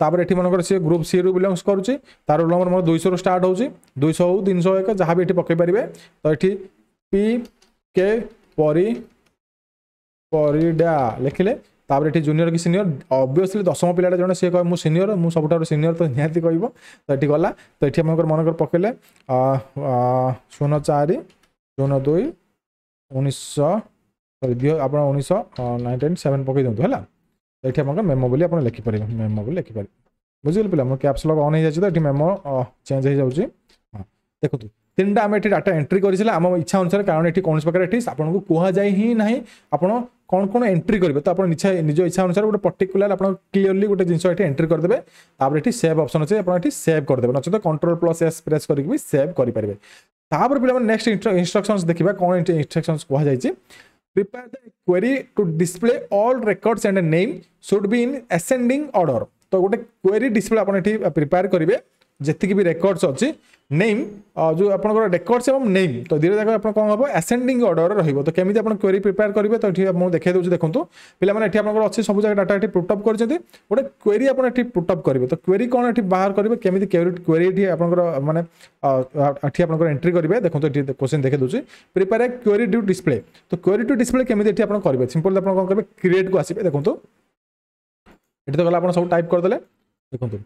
তাপরে এটি মনে সি গ্রুপ সি রু বিলংস করছে তার রোল নম্বর মোটর দুইশহ স্টার্ট হচ্ছে দুইশহ হো তিনশহ এক যা বি এটি পকাই পারে তো এটি পি কে পরি পরিডা লিখলে তাপরে এটি জুনিয়র কি সিনিয়র অবভিয়সলি দশম পিলাটা জন সি কে মু সিনিয়র মু সবুঠার সিনিয়র তো নিহতি কহব তো এটি গলা তো এটি আমার মনে করে পকাইলে শূন্য চারি শূন্য দুই উনিশশো ସରି ଦୁଇ ଆପଣ ଉଣେଇଶହ ନାଇଣ୍ଟି ସେଭେନ୍ ପକାଇ ଦିଅନ୍ତୁ ହେଲା ଏଠି ଆପଣଙ୍କ ମେମୋ ବୋଲି ଆପଣ ଲେଖିପାରିବେ ମେମୋ ବୋଲି ଲେଖିପାରିବେ ବୁଝିଗଲେ ପିଲା ମୋର କ୍ୟାପ୍ସ ଲକ୍ ଅନ୍ ହେଇଯାଇଛି ତ ଏଠି ମେମୋ ଚେଞ୍ଜ ହେଇଯାଉଛି ହଁ ଦେଖନ୍ତୁ তিনটা আমি এটি ডাটা এন্ট্রি করেছিলাম আমার ইচ্ছা অনুসারে কারণ এটি কোণ প্রকার এটি আপনার কুহযাই হি না আপনার কোণ কোণ এন্ট্রি করবে তো আপনার ইচ্ছা নিজ ইচ্ছা অনুসারে গোটে পর্টিকুলার আপনার ক্লিয়রলি গোটে জিনিস এটি এন্ট্রি করেদেবে তাপরে এটি সেভ অপসন আছে আপনার এটি সেভ করেদেবে নচেত কন্ট্রোল প্লস এস প্রেস করিকি সেভ করে তাপরে পিলা নেক্সট ইনস্ট্রকশনস দেখা কোণ ইনস্ট্রকশনস কুহযাই prepare the query to display all records and a name should be in ascending order तो गोटे क्वेरी डिस्प्ले आप prepare करेंगे ଯେତିକି ବି ରେକର୍ଡ଼ସ୍ ଅଛି ନେମ୍ ଯେଉଁ ଆପଣଙ୍କର ରେକର୍ଡ଼ସ୍ ଏବଂ ନେମ୍ ତ ଦୁଇଟା ଯାକ ଆପଣ କ'ଣ ହେବ ଆସେଣ୍ଡିଂ ଅର୍ଡ଼ରରେ ରହିବ ତ କେମିତି ଆପଣ କ୍ୱେରି ପ୍ରିପେୟାର କରିବେ ତ ଏଠି ମୁଁ ଦେଖାଇ ଦେଉଛି ଦେଖନ୍ତୁ ପିଲାମାନେ ଏଠି ଆପଣଙ୍କର ଅଛି ସବୁ ଜାଗା ଡାଟା ଏଠି ପୁଟଅପ୍ କରିଛନ୍ତି ଗୋଟେ କ୍ୱେରି ଆପଣ ଏଠି ପୁଟଅପ୍ କରିବେ ତ କ୍ୱେରି କ'ଣ ଏଠି ବାହାର କରିବେ କେମିତି କ୍ୱେରି ଏଠି ଆପଣଙ୍କର ମାନେ ଏଠି ଆପଣଙ୍କର ଏଣ୍ଟ୍ରି କରିବେ ଦେଖନ୍ତୁ ଏଠି କୋଶ୍ଚିନ୍ ଦେଖାଇ ଦେଉଛି prepare a query to display ତ କ୍ୱେରି ଟୁ ଡିସପ୍ଲେ କେମିତି ଏଠି ଆପଣ କରିବେ ସିମ୍ପଲି ଆପଣ କ'ଣ କରିବେ କ୍ରିଏଟ୍କୁ ଆସିବେ ଦେଖନ୍ତୁ ଏଠି ତ ଗଲା ଆପଣ ସବୁ ଟାଇପ୍ କରିଦେଲେ ଦେଖନ୍ତୁ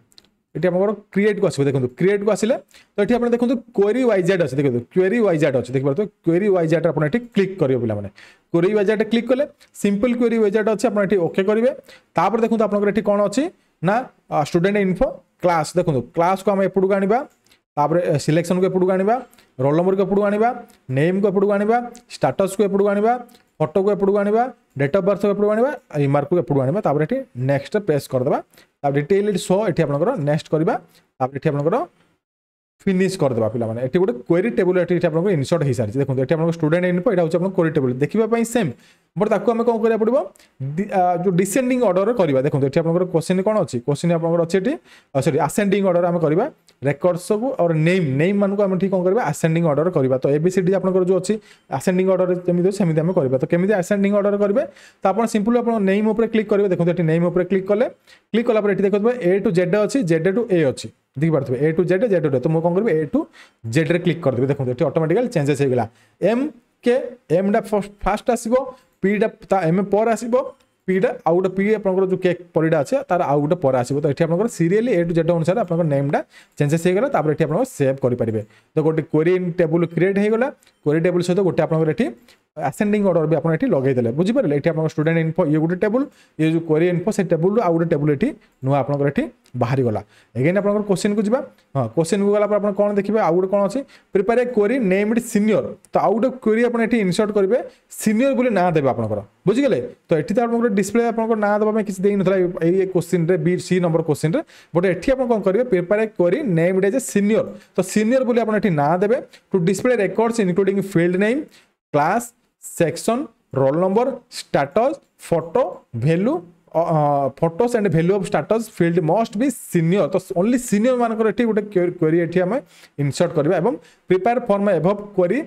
এটি আমার ক্রিয়েট কু আসবে দেখুন ক্রিয়েট কু আসলে তো এটি আপনার দেখুন কোয়েরি ওয়াইজার্ড আছে দেখুন কোয়েরি ওয়াইজার্ড আছে দেখিপারে কোয়েরি ওয়াইজার্ড আপনার এটি ক্লিক করবে পিলামানে কোয়েরি ওয়াইজার্ড ক্লিক করলে সিম্পল কোয়েরি ওয়াইজার্ড আছে আপনার এটি ওকে করবে তাপরে দেখুন আপনার এটি কোণ আছে না স্টুডেন্ট ইনফো ক্লাস দেখুন ক্লাস কু আমি এপটু আনবা তাপরে সিলেকশন কু এপটু আনবা রোল নম্বর কু এপটু আনবা নেম কু এপটু আনবা স্টাটস কু এপটু আনবা ফটো কু এপটু আনবা ଡେଟ୍ ଅଫ୍ ବର୍ଥ ଏପଟୁ ଆଣିବା ଇମାର୍କକୁ ଏପଟୁ ଆଣିବା ତାପରେ ଏଠି ନେକ୍ସଟ ପ୍ରେସ୍ କରିଦେବା ତାପରେ ଡିଟେଲ ଶୋ ଏଠି ଆପଣଙ୍କର ନେକ୍ସଟ କରିବା ତାପରେ ଏଠି ଆପଣଙ୍କର ফিনিশ କରିଦେବା ପିଲାମାନେ ଏଠି ଗୋଟେ କ୍ୱେରି ଟେବୁଲ୍ ଏଠି ଆପଣଙ୍କର ଇନସର୍ଟ ହେଇସାରିଛି ଦେଖନ୍ତୁ ଏଠି ଆପଣଙ୍କ ଷ୍ଟୁଡେଣ୍ଟ ଇନଫୋ ଏଇଟା ହେଉଛି ଆପଣଙ୍କ କ୍ୱେରି ଟେବୁଲ୍ ଦେଖିବା ପାଇଁ ସେମ୍ ବଟ୍ ତାକୁ ଆମେ କ'ଣ କରିବାକୁ ପଡ଼ିବ ଯେଉଁ ଡିସେଣ୍ଡିଂ ଅର୍ଡ଼ରରେ କରିବା ଦେଖନ୍ତୁ ଏଠି ଆପଣଙ୍କର କ୍ୱେଶ୍ଚିନ୍ କ'ଣ ଅଛି କ୍ୱେଶ୍ଚିନ୍ ଆପଣଙ୍କର ଅଛି ଏଠି ସରି ଆସେଣ୍ଡିଂ ଅର୍ଡ଼ର ଆମେ କରିବା ରେକର୍ଡ ସବୁ ଅର୍ ନେମ୍ ନେମ୍ ମାନଙ୍କୁ ଆମେ ଏଠି କ'ଣ କରିବା ଆସେଣ୍ଡିଂ ଅର୍ଡ଼ର କରିବା ତ ଏବିସିଡି ଆପଣଙ୍କର ଯେଉଁ ଅଛି ଆସେଣ୍ଡିଂ ଅର୍ଡ଼ର ଯେମିତି ଅଛି ସେମିତି ଆମେ କରିବା ତ କେମିତି ଆସେଣ୍ଡିଂ ଅର୍ଡ଼ର କରିବେ ତ ଆପଣ ସିମ୍ପଲି ଆପଣ ନେମ୍ ଉପରେ କ୍ଲିକ୍ କରିବେ ଦେଖନ୍ତୁ ଏଠି ନେମ୍ ଉପରେ କ୍ଲିକ୍ କଲେ କ୍ଲିକ୍ କଲା ପରେ ଏଠି ଦେଖୁଥିବେ ଏ ଟୁ ଜେଡ୍ ଅଛି ଜେଡ୍ ଟୁ ଏ ଅଛି দেখি পারুবে A to Z Z to তো মু কম করবি এ টু জেড্রে ক্লিক করে দেবি দেখুন এটি অটোমেটিক্যালি চেঞ্জেস হয়ে গেলা এম কে এমটা ফার্স্ট আসব পিটা তা এম পরে আসব পিটা আউ গোটে পি আপনার যে কেক পরিটা আছে তার আউ গোটে পরে আসব তো এটি আপনার সিরিয়ালি এ টু জেড অনুসারে আপনার নেমটা চেঞ্জেস হয়ে গেলা তারপরে এটি আপনার সেভ করে পারবে তো গোটে কোয়েরি টেবুল ক্রিয়েট হয়ে গলা কোয়েরি টেবুল সহ গোটে আপনার এটি ଆସେଣ୍ଡିଂ ଅର୍ଡ଼ର ବି ଆପଣ ଏଠି ଲଗେଇଦେଲେ ବୁଝିପାରିଲେ ଏଠି ଆପଣଙ୍କ ଷ୍ଟୁଡେଣ୍ଟ ଇନଫୋ ଇଏ ଗୋଟେ ଟେବୁଲ ଇଏ ଯେଉଁ କ୍ୱେରି ଇନଫୋ ସେ ଟେବୁଲରୁ ଆଉ ଗୋଟେ ଟେବୁଲ ଏଠି ନୂଆ ଆପଣଙ୍କର ଏଠି ବାହାରିଗଲା ଏଗେନ୍ ଆପଣଙ୍କର କୋଶ୍ଚିନ୍କୁ ଯିବା ହଁ କୋଶ୍ଚିନ୍କୁ ଗଲା ପରେ ଆପଣ କ'ଣ ଦେଖିବେ ଆଉ ଗୋଟେ କ'ଣ ଅଛି prepare a query named senior ତ ଆଉ ଗୋଟେ କ୍ୱେରି ଆପଣ ଏଠି ଇନସର୍ଟ କରିବେ ସିନିୟର ବୋଲି ନାଁ ଦେବେ ଆପଣଙ୍କର ବୁଝିଗଲେ ତ ଏଠି ତ ଆପଣଙ୍କର ଡିସପ୍ଲେ ଆପଣଙ୍କ ନାଁ ଦେବା ପାଇଁ କିଛି ଦେଇନଥିଲା ଏଇ କୋଶ୍ଚିନ୍ରେ ବି ସି ନମ୍ବର କୋଶ୍ଚିନ୍ରେ ବଟ୍ ଏଠି ଆପଣ କ'ଣ କରିବେ prepare a query named as a senior ତ ସିନିୟର ବୋଲି ଆପଣ ଏଠି ନାଁ ଦେବେ to display records including field name class section roll number status photo value photos and value of status field must be senior তো ওনলি সিনিয়র মানুষ এটি গোটে কোয়েরি এটি আমি ইনসর্ট করা এবং prepare form my above query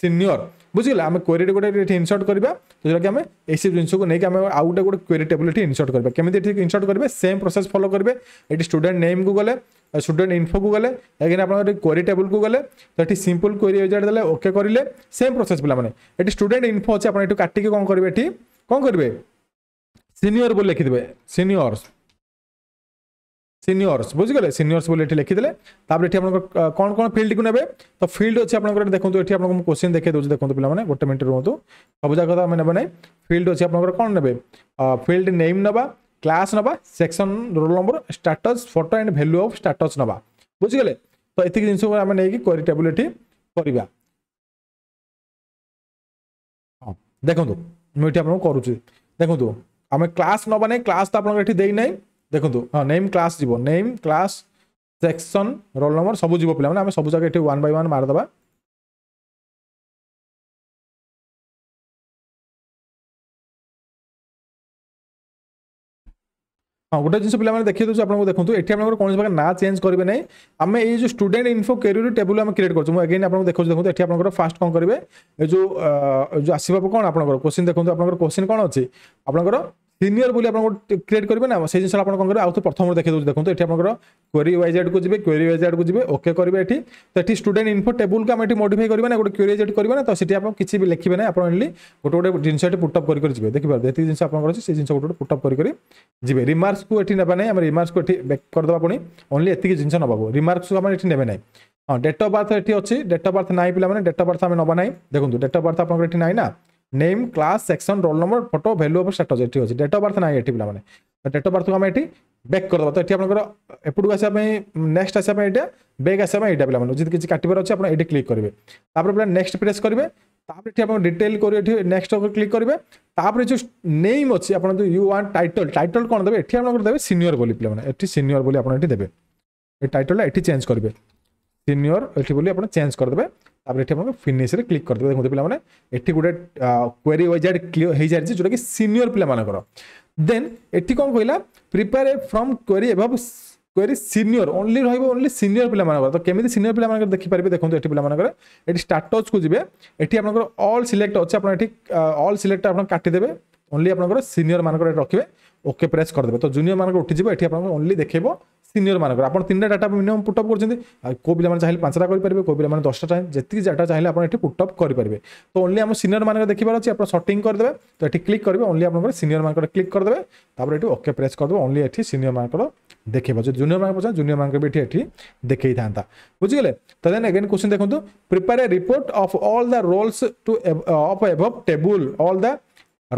senior বুঝিগলা আমি କ୍ୱେରିଟେ ଗୋଟେ ଏଠି ଇନସର୍ଟ କରିବା ଯେଉଁଟାକି ଆମେ ଏସବୁ ଜିନିଷକୁ ନେଇକି ଆମେ ଆଉ ଗୋଟେ ଗୋଟେ କ୍ୱେରି ଟେବୁଲ୍ ଏଠି ଇନସର୍ଟ କରିବା କେମିତି ଏଠି ଇନସର୍ଟ କରିବେ ସେମ୍ ପ୍ରୋସେସ୍ ଫଲୋ କରିବେ ଏଠି ଷ୍ଟୁଡେଣ୍ଟ ନେମ୍କୁ ଗଲେ ଷ୍ଟୁଡେଣ୍ଟ ଇନଫୋକୁ ଗଲେ କାହିଁକିନା ଆପଣ ଏଠି କ୍ୱେରି ଟେବୁଲ୍କୁ ଗଲେ ତ ଏଠି ସିମ୍ପଲ୍ କ୍ୱେରି ୱିଜାର୍ଟ ଦେଲେ ଓକେ କରିଲେ ସେମ୍ ପ୍ରୋସେସ୍ ପିଲାମାନେ ଏଠି ଷ୍ଟୁଡେଣ୍ଟ ଇନଫୋ ଅଛି ଆପଣ ଏଠୁ କାଟିକି କ'ଣ କରିବେ ଏଠି କ'ଣ କରିବେ ସିନିୟର ବୋଲି ଲେଖିଦେବେ ସିନିୟର୍ସ সিনিয়র্স বুঝিগলে সিনিয়র্স বলে এটি লিখিদেলে তাপরে এটি আপনার কোণ কোণ ফিল্ডকে নেবে তো ফিল্ড অছি আপনার দেখুন এটি আপনার কোশ্চিন দেখে দেছি দেখুন পিলা মানে গোটে মিনিট রুহতু সবু যাক আমি নেবে না ফিল্ড অছি আপনার কোণ নেবে ফিল্ড নেম নেবা ক্লাস নেবা section roll number status photo and value of status নেবা বুঝিগলে তো এতিকি জিনিস আমি নেই কোয়ারি টেবুল এটি করা দেখুন মু এটি আপনার করুছি দেখুন আমি ক্লাস নেবা নাই ক্লাস তো আপনার এটি দেই নাই ଦେଖନ୍ତୁ ହଁ ନେମ୍ କ୍ଲାସ୍ ଯିବ name class section roll number ସବୁ ଯିବ ପିଲାମାନେ ଆମେ ସବୁ ଜାଗା ଏଠି ୱାନ୍ ବାଇ ୱାନ୍ ମାରିଦେବା ହଁ ଗୋଟେ ଜିନିଷ ପିଲାମାନେ ଦେଖିଦେଉଛୁ ଆପଣଙ୍କୁ ଦେଖନ୍ତୁ ଏଠି ଆପଣଙ୍କର କୌଣସି ପ୍ରକାର ନାଁ ଚେଞ୍ଜ କରିବେ ନାହିଁ ଆମେ ଏଇ ଯେଉଁ ଷ୍ଟୁଡେଣ୍ଟ ଇନଫୋ କ୍ୟାରିୟର ଟେବୁଲ ଆମେ କ୍ରିଏଟ୍ କରୁଛୁ ମୁଁ ଏଗେନ୍ ଆପଣଙ୍କୁ ଦେଖାଉଛି ଦେଖନ୍ତୁ ଏଠି ଆପଣଙ୍କର ଫାଷ୍ଟ କ'ଣ କରିବେ ଏ ଯେଉଁ ଯେଉଁ ଆସିବ କ'ଣ ଆପଣଙ୍କର କୋଶ୍ଚିନ୍ ଦେଖନ୍ତୁ ଆପଣଙ୍କର କୋଶ୍ଚିନ୍ କ'ଣ ଅଛି ଆପଣଙ୍କର সিনিয়র বলে আপনার ক্রিয়েট করবে না সেই জিনিসটা আপনার কম করবে আউথে প্রথম দেখে দেଉଛି দেখুন এটি আপনার কোয়েরি ওয়াইজ আডকু যাবে কোয়েরি ওয়াইজ আডকু যাবে ওকে করবে এটি তো এটি স্টুডেন্ট ইনফো টেবুলকে আমি এটি মডিফাই করবে না গোটে কোয়েরি ওয়াইজ করবে না তো সেটি আপনার কিছু বি লিখবে না আপনার অনলি গোটে গোটে জিনিস এটি পুটঅপ করি করে যাবে দেখিপারে যেত জিনিস আপনার আছে সেই জিনিস গোটে গোটে পুটঅপ করি করে যাবে রিমার্কসু এটি নেবা না আমি রিমার্কসু এটি ব্যাক করদেবা পুঁ অনলি এত জিনিস নেবাবু রিমার্কসু আমার এটি নেবে না ହଁ ଡେଟ୍ ଅଫ୍ ବାର୍ଥ ଏଠି ଅଛି ଡେଟ୍ ଅଫ୍ ବାର୍ଥ ନାହିଁ ପିଲାମାନେ ଡେଟ୍ ଅଫ୍ ବାର୍ଥ ଆମେ ନେବା ନାହିଁ ଦେଖନ୍ତୁ ଡେଟ୍ ଅଫ୍ ବାର୍ଥ ଆପଣଙ୍କର ଏଠି ନାହିଁ ନା name class section roll number photo value of status ଏଠି ଅଛି ଡେଟ୍ ଅଫ୍ ବାର୍ଥ ନାହିଁ ଏଠି ପିଲାମାନେ ଡେଟ୍ ଅଫ୍ ବାର୍ଥକୁ ଆମେ ଏଠି ବ୍ୟାକ୍ କରିଦେବା ତ ଏଠି ଆପଣଙ୍କର ଏପଟକୁ ଆସିବା ପାଇଁ ନେକ୍ସଟ ଆସିବା ପାଇଁ ଏଇଟା ବ୍ୟାକ୍ ଆସିବା ପାଇଁ ଏଇଟା ପିଲାମାନେ ଯଦି କିଛି କାଟିବାର ଅଛି ଆପଣ ଏଠି କ୍ଲିକ୍ କରିବେ ତାପରେ ପିଲା ନେକ୍ସଟ ପ୍ରେସ୍ କରିବେ ତାପରେ ଏଠି ଆପଣ ଡିଟେଲ କରି ଏଠି ନେକ୍ସଟ ଉପରେ କ୍ଲିକ୍ କରିବେ ତାପରେ ଯେଉଁ ନେମ୍ ଅଛି ଆପଣ ଯେଉଁ ୟୁ ୱାନ୍ ଟାଇଟଲ୍ ଟାଇଟଲ୍ କ'ଣ ଦେବେ ଏଠି ଆପଣଙ୍କର ଦେବେ ସିନିୟର ବୋଲି ପିଲାମାନେ ଏଠି ସିନିୟର ବୋଲି ଆପଣ ଏଠି ଦେବେ ଏ ଟାଇଟଲ୍ଟା ଏଠି ଚେଞ୍ଜ କରିବେ ସିନିୟର ଏଠି ବୋଲି ଆପଣ ଚେଞ୍ଜ କରିଦେବେ ତାପରେ ଏଠି ଆପଣଙ୍କ ଫିନିଶରେ କ୍ଲିକ୍ କରିଦେବେ ଦେଖନ୍ତୁ ପିଲାମାନେ ଏଠି ଗୋଟେ କ୍ୱେରି ୱାଇଜାର୍ଡ଼ କ୍ଲିୟର ହେଇସାରିଛି ଯେଉଁଟାକି ସିନିୟର ପିଲାମାନଙ୍କର ଦେନ୍ ଏଠି କ'ଣ କହିଲା prepare from query above query senior only ରହିବ ଓନ୍ଲି ସିନିୟର ପିଲାମାନଙ୍କର ତ କେମିତି ସିନିୟର ପିଲାମାନଙ୍କର ଦେଖିପାରିବେ ଦେଖନ୍ତୁ ଏଠି ପିଲାମାନଙ୍କର ଏଠି ଷ୍ଟାଟସ୍କୁ ଯିବେ ଏଠି ଆପଣଙ୍କର ଅଲ୍ ସିଲେକ୍ଟ ଅଛି ଆପଣ ଏଠି ଅଲ୍ ସିଲେକ୍ଟ ଆପଣ କାଟିଦେବେ ଓନ୍ଲି ଆପଣଙ୍କର ସିନିୟର ମାନଙ୍କର ରଖିବେ ଓକେ ପ୍ରେସ୍ କରିଦେବେ ତ ଜୁନିୟର ମାନଙ୍କର ଉଠିଯିବ ଏଠି ଆପଣଙ୍କୁ ଓନ୍ଲି ଦେଖେଇବ সিনিয়র ମାନଙ୍କର ଆପଣ ତିନିଟା ଡାଟା ମିନିମମ୍ ପୁଟଅପ୍ କରୁଛନ୍ତି ଆଉ କେଉଁ ପିଲାମାନେ ଚାହିଁଲେ ପାଞ୍ଚଟା କରିପାରିବେ କେଉଁ ପିଲାମାନେ ଦଶଟା ଚାହିଁ ଯେତିକି ଡାଟା ଚାହିଁଲେ ଆପଣ ଏଠି ପୁଟଅପ୍ କରିପାରିବେ ତ ଓନ୍ଲି ଆମ ସିନିୟର ମାନଙ୍କର ଦେଖିବାର ଅଛି ଆପଣ ସର୍ଟିଂ କରିଦେବେ ତ ଏଠି କ୍ଲିକ୍ କରିବେ ଓନ୍ଲି ଆପଣଙ୍କର ସିନିୟର ମାନଙ୍କର କ୍ଲିକ୍ କରିଦେବେ ତାପରେ ଏଠି ଓକେ ପ୍ରେସ୍ କରିଦେବେ ଓନ୍ଲି ଏଠି ସିନିୟର ମାନଙ୍କର ଦେଖେଇବ ଯଦି ଜୁନିୟର ମାନଙ୍କ ପଚାର ଜୁନିୟର ମାନଙ୍କ ବି ଏଠି ଏଠି ଦେଖେଇଥାନ୍ତା ବୁଝିଗଲେ ତ ଦେନ୍ ଏଗେନ୍ କ୍ୱେଶ୍ଚିନ୍ ଦେଖନ୍ତୁ prepare report of all the rolls to of above table all the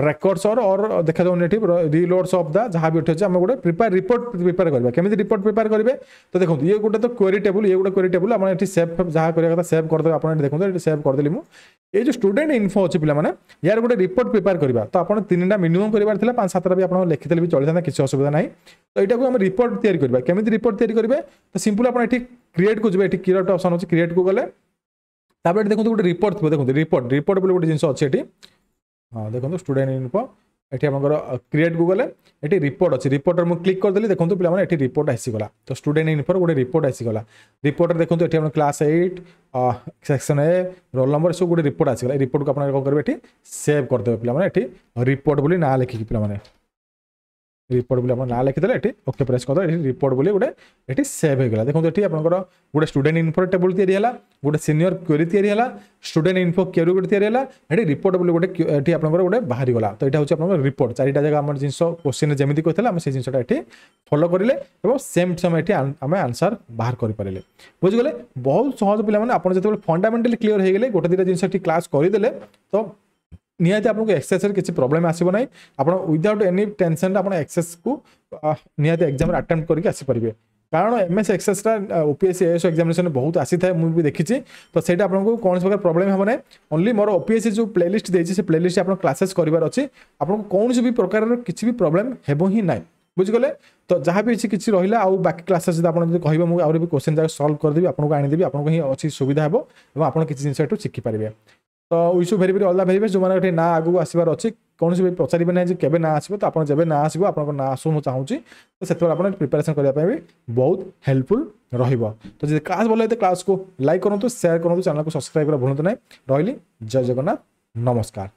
records or or ଦେଖା ନେଟିଭ୍ ରିଲୋଡ଼୍ସ ଅଫ୍ ଦ ଯାହା ବି ଉଠେଛି ଆମେ ଗୋଟେ ପ୍ରିପେୟାର ରିପୋର୍ଟ ପ୍ରିପେୟାର କରିବା କେମିତି ରିପୋର୍ଟ ପ୍ରିପେୟାର କରିବେ ତ ଦେଖନ୍ତୁ ଇଏ ଗୋଟେ ତ କ୍ୱେରି ଟେବୁଲ୍ ଇଏ ଗୋଟେ କ୍ୱେରି ଟେବୁଲ୍ ଆପଣ ଏଠି ସେଭ୍ ଯାହା କରିବା କଥା ସେଭ୍ କରିଦେବେ ଆପଣ ଏଠି ଦେଖନ୍ତୁ ଏଠି ସେଭ୍ କରିଦେଲି ମୁଁ ଏଇ ଯେଉଁ ଷ୍ଟୁଡେଣ୍ଟ ଇନଫୋ ଅଛି ପିଲାମାନେ ୟାର ଗୋଟେ ରିପୋର୍ଟ ପ୍ରିପେୟାର କରିବା ତ ଆପଣ ତିନିଟା ମିନିମମ୍ କରିବାର ଥିଲା ପାଞ୍ଚ ସାତଟା ବି ଆପଣ ଲେଖିଥିଲେ ବି ଚଳିଥାନ୍ତା କିଛି ଅସୁବିଧା ନାହିଁ ତ ଏଇଟାକୁ ଆମେ ରିପୋର୍ଟ ତିଆରି କରିବା କେମିତି ରିପୋର୍ଟ ତିଆରି କରିବେ ତ ସିମ୍ପଲ୍ ଆପଣ ଏଠି କ୍ରିଏଟ୍କୁ ଯିବେ ଏଠି କ୍ରିଏଟ୍ ଅପସନ୍ ଅଛି କ୍ରିଏଟ୍କୁ ଗଲେ ତାପରେ ଏଠି ଦେଖନ୍ତୁ ଗୋଟେ ରିପୋର୍ଟ ଥିବ ଦେଖନ୍ତୁ ରିପୋର୍ଟ ରିପୋର୍ଟ ବୋଲି ଗୋଟେ ଜିନିଷ ଅଛି ଏଠି ହଁ ଦେଖନ୍ତୁ ଷ୍ଟୁଡେଣ୍ଟ ଇନଫୋ ଏଠି ଆପଣଙ୍କର କ୍ରିଏଟ୍ ଗଲେ ଏଠି ରିପୋର୍ଟ ଅଛି ରିପୋର୍ଟରେ ମୁଁ କ୍ଲିକ୍ କରିଦେଲି ଦେଖନ୍ତୁ ପିଲାମାନେ ଏଠି ରିପୋର୍ଟ ଆସିଗଲା ତ ଷ୍ଟୁଡେଣ୍ଟ ଇନଫୋର ଗୋଟେ ରିପୋର୍ଟ ଆସିଗଲା ରିପୋର୍ଟରେ ଦେଖନ୍ତୁ ଏଠି ଆମର class eight section A roll number ଏସବୁ ଗୋଟେ ରିପୋର୍ଟ ଆସିଗଲା ଏ ରିପୋର୍ଟକୁ ଆପଣ କ'ଣ କରିବେ ଏଠି ସେଭ୍ କରିଦେବେ ପିଲାମାନେ ଏଠି ରିପୋର୍ଟ ବୋଲି ନାଁ ଲେଖିକି ପିଲାମାନେ ରିପୋର୍ଟ ବୋଲି ଆପଣ ନାଁ ଲେଖିଦେଲେ ଏଠି ଓକେ ପ୍ରେସ୍ କରିଦେଲେ ଏଠି ରିପୋର୍ଟ ବୋଲି ଗୋଟେ ଏଠି ସେଭ୍ ହେଇଗଲା ଦେଖନ୍ତୁ ଏଠି ଆପଣଙ୍କର ଗୋଟେ ଷ୍ଟୁଡେଣ୍ଟ ଇନଫୋ ଟେବୁଲ୍ ତିଆରି ହେଲା ଗୋଟେ ସିନିୟର କ୍ୱେରି ତିଆରି ହେଲା ଷ୍ଟୁଡେଣ୍ଟ ଇନଫୋ କ୍ୱେରି ଗୋଟେ ତିଆରି ହେଲା ଏଠି ରିପୋର୍ଟ ବୋଲି ଗୋଟେ ଏଠି ଆପଣଙ୍କର ଗୋଟେ ବାହାରିଗଲା ତ ଏଇଟା ହେଉଛି ଆପଣଙ୍କର ରିପୋର୍ଟ ଚାରିଟା ଜାଗା ଆମର ଜିନିଷ କୋଶ୍ଚିନ୍ରେ ଯେମିତି କହିଥିଲେ ଆମେ ସେଇ ଜିନିଷଟା ଏଠି ଫଲୋ କରିଲେ ଏବଂ ସେମ୍ ସମୟ ଏଠି ଆମେ ଆନ୍ସର୍ ବାହାର କରିପାରିଲେ ବୁଝିଗଲେ ବହୁତ ସହଜ ପିଲାମାନେ ଆପଣ ଯେତେବେଳେ ଫଣ୍ଡାମେଣ୍ଟାଲି କ୍ଲିୟର ହେଇଗଲେ ଗୋଟେ ଦୁଇଟା ଜିନିଷ ଏଠି କ୍ଲାସ୍ କରିଦେଲେ ତ ନିହାତି ଆପଣଙ୍କୁ ଏକ୍ସେସରେ କିଛି ପ୍ରୋବ୍ଲେମ୍ ଆସିବ ନାହିଁ ଆପଣ ୱିଦାଉଟ୍ ଏନି ଟେନସନ୍ ଆପଣ ଏକ୍ସେସକୁ ନିହାତି ଏକ୍ଜାମ୍ରେ ଆଟେମ୍ପ୍ଟ କରିକି ଆସିପାରିବେ କାରଣ ଏମ୍ଏସ୍ ଏକ୍ସେସଟା ଓପିଏସ୍ସି ଏଏସ୍ ଏକ୍ଜାମିନେସନ୍ ବହୁତ ଆସିଥାଏ ମୁଁ ବି ଦେଖିଛି ତ ସେଇଟା ଆପଣଙ୍କୁ କୌଣସି ପ୍ରକାର ପ୍ରୋବ୍ଲେମ୍ ହେବ ନାହିଁ ଓନ୍ଲି ମୋର ଓପିଏସ୍ସି ଯେଉଁ ପ୍ଲେଲିଷ୍ଟ ଦେଇଛି ସେ ପ୍ଲେଲିଷ୍ଟ ଆପଣ କ୍ଲାସେସ୍ କରିବାର ଅଛି ଆପଣଙ୍କୁ କୌଣସି ବି ପ୍ରକାରର କିଛି ବି ପ୍ରୋବ୍ଲେମ୍ ହେବ ହିଁ ନାହିଁ ବୁଝିଗଲେ ତ ଯାହା ବି କିଛି ରହିଲା ଆଉ ବାକି କ୍ଲାସେସ୍ ଯଦି ଆପଣ ଯଦି କହିବେ ମୁଁ ଆହୁରି ବି କୋଶ୍ଚିନ୍ ଯାକ ସଲ୍ଭ କରିଦେବି ଆପଣଙ୍କୁ ଆଣିଦେବି ଆପଣଙ୍କୁ ହିଁ ଅଛି ସୁବିଧା ହେବ ଏବଂ ଆପଣ କିଛି ଜିନିଷ ଏଠୁ ଶିଖିପାରିବେ ତ ୱି ସୁ ଭେରି ଭେରି ଅଲଦା ଭେରି ଭେରି ଯେଉଁମାନେ ଏଠି ନାଁ ଆଗକୁ ଆସିବାର ଅଛି କୌଣସି ବି ପଚାରିବେ ନାହିଁ ଯେ କେବେ ନାଁ ଆସିବ ତ ଆପଣ ଯେବେ ନାଁ ଆସିବ ଆପଣଙ୍କ ନାଁ ଆସୁ ମୁଁ ଚାହୁଁଛି ତ ସେତେବେଳେ ଆପଣ ପ୍ରିପାରେସନ୍ କରିବା ପାଇଁ ବି ବହୁତ ହେଲ୍ପଫୁଲ୍ ରହିବ ତ ଯଦି କ୍ଲାସ୍ ଭଲ ହେଇଥାଏ କ୍ଲାସ୍କୁ ଲାଇକ୍ କରନ୍ତୁ ସେୟାର କରନ୍ତୁ ଚ୍ୟାନେଲ୍କୁ ସବସ୍କ୍ରାଇବ୍ କରିବା ଭୁଲନ୍ତୁ ନାହିଁ ରହିଲି ଜୟ ଜଗନ୍ନାଥ ନମସ୍କାର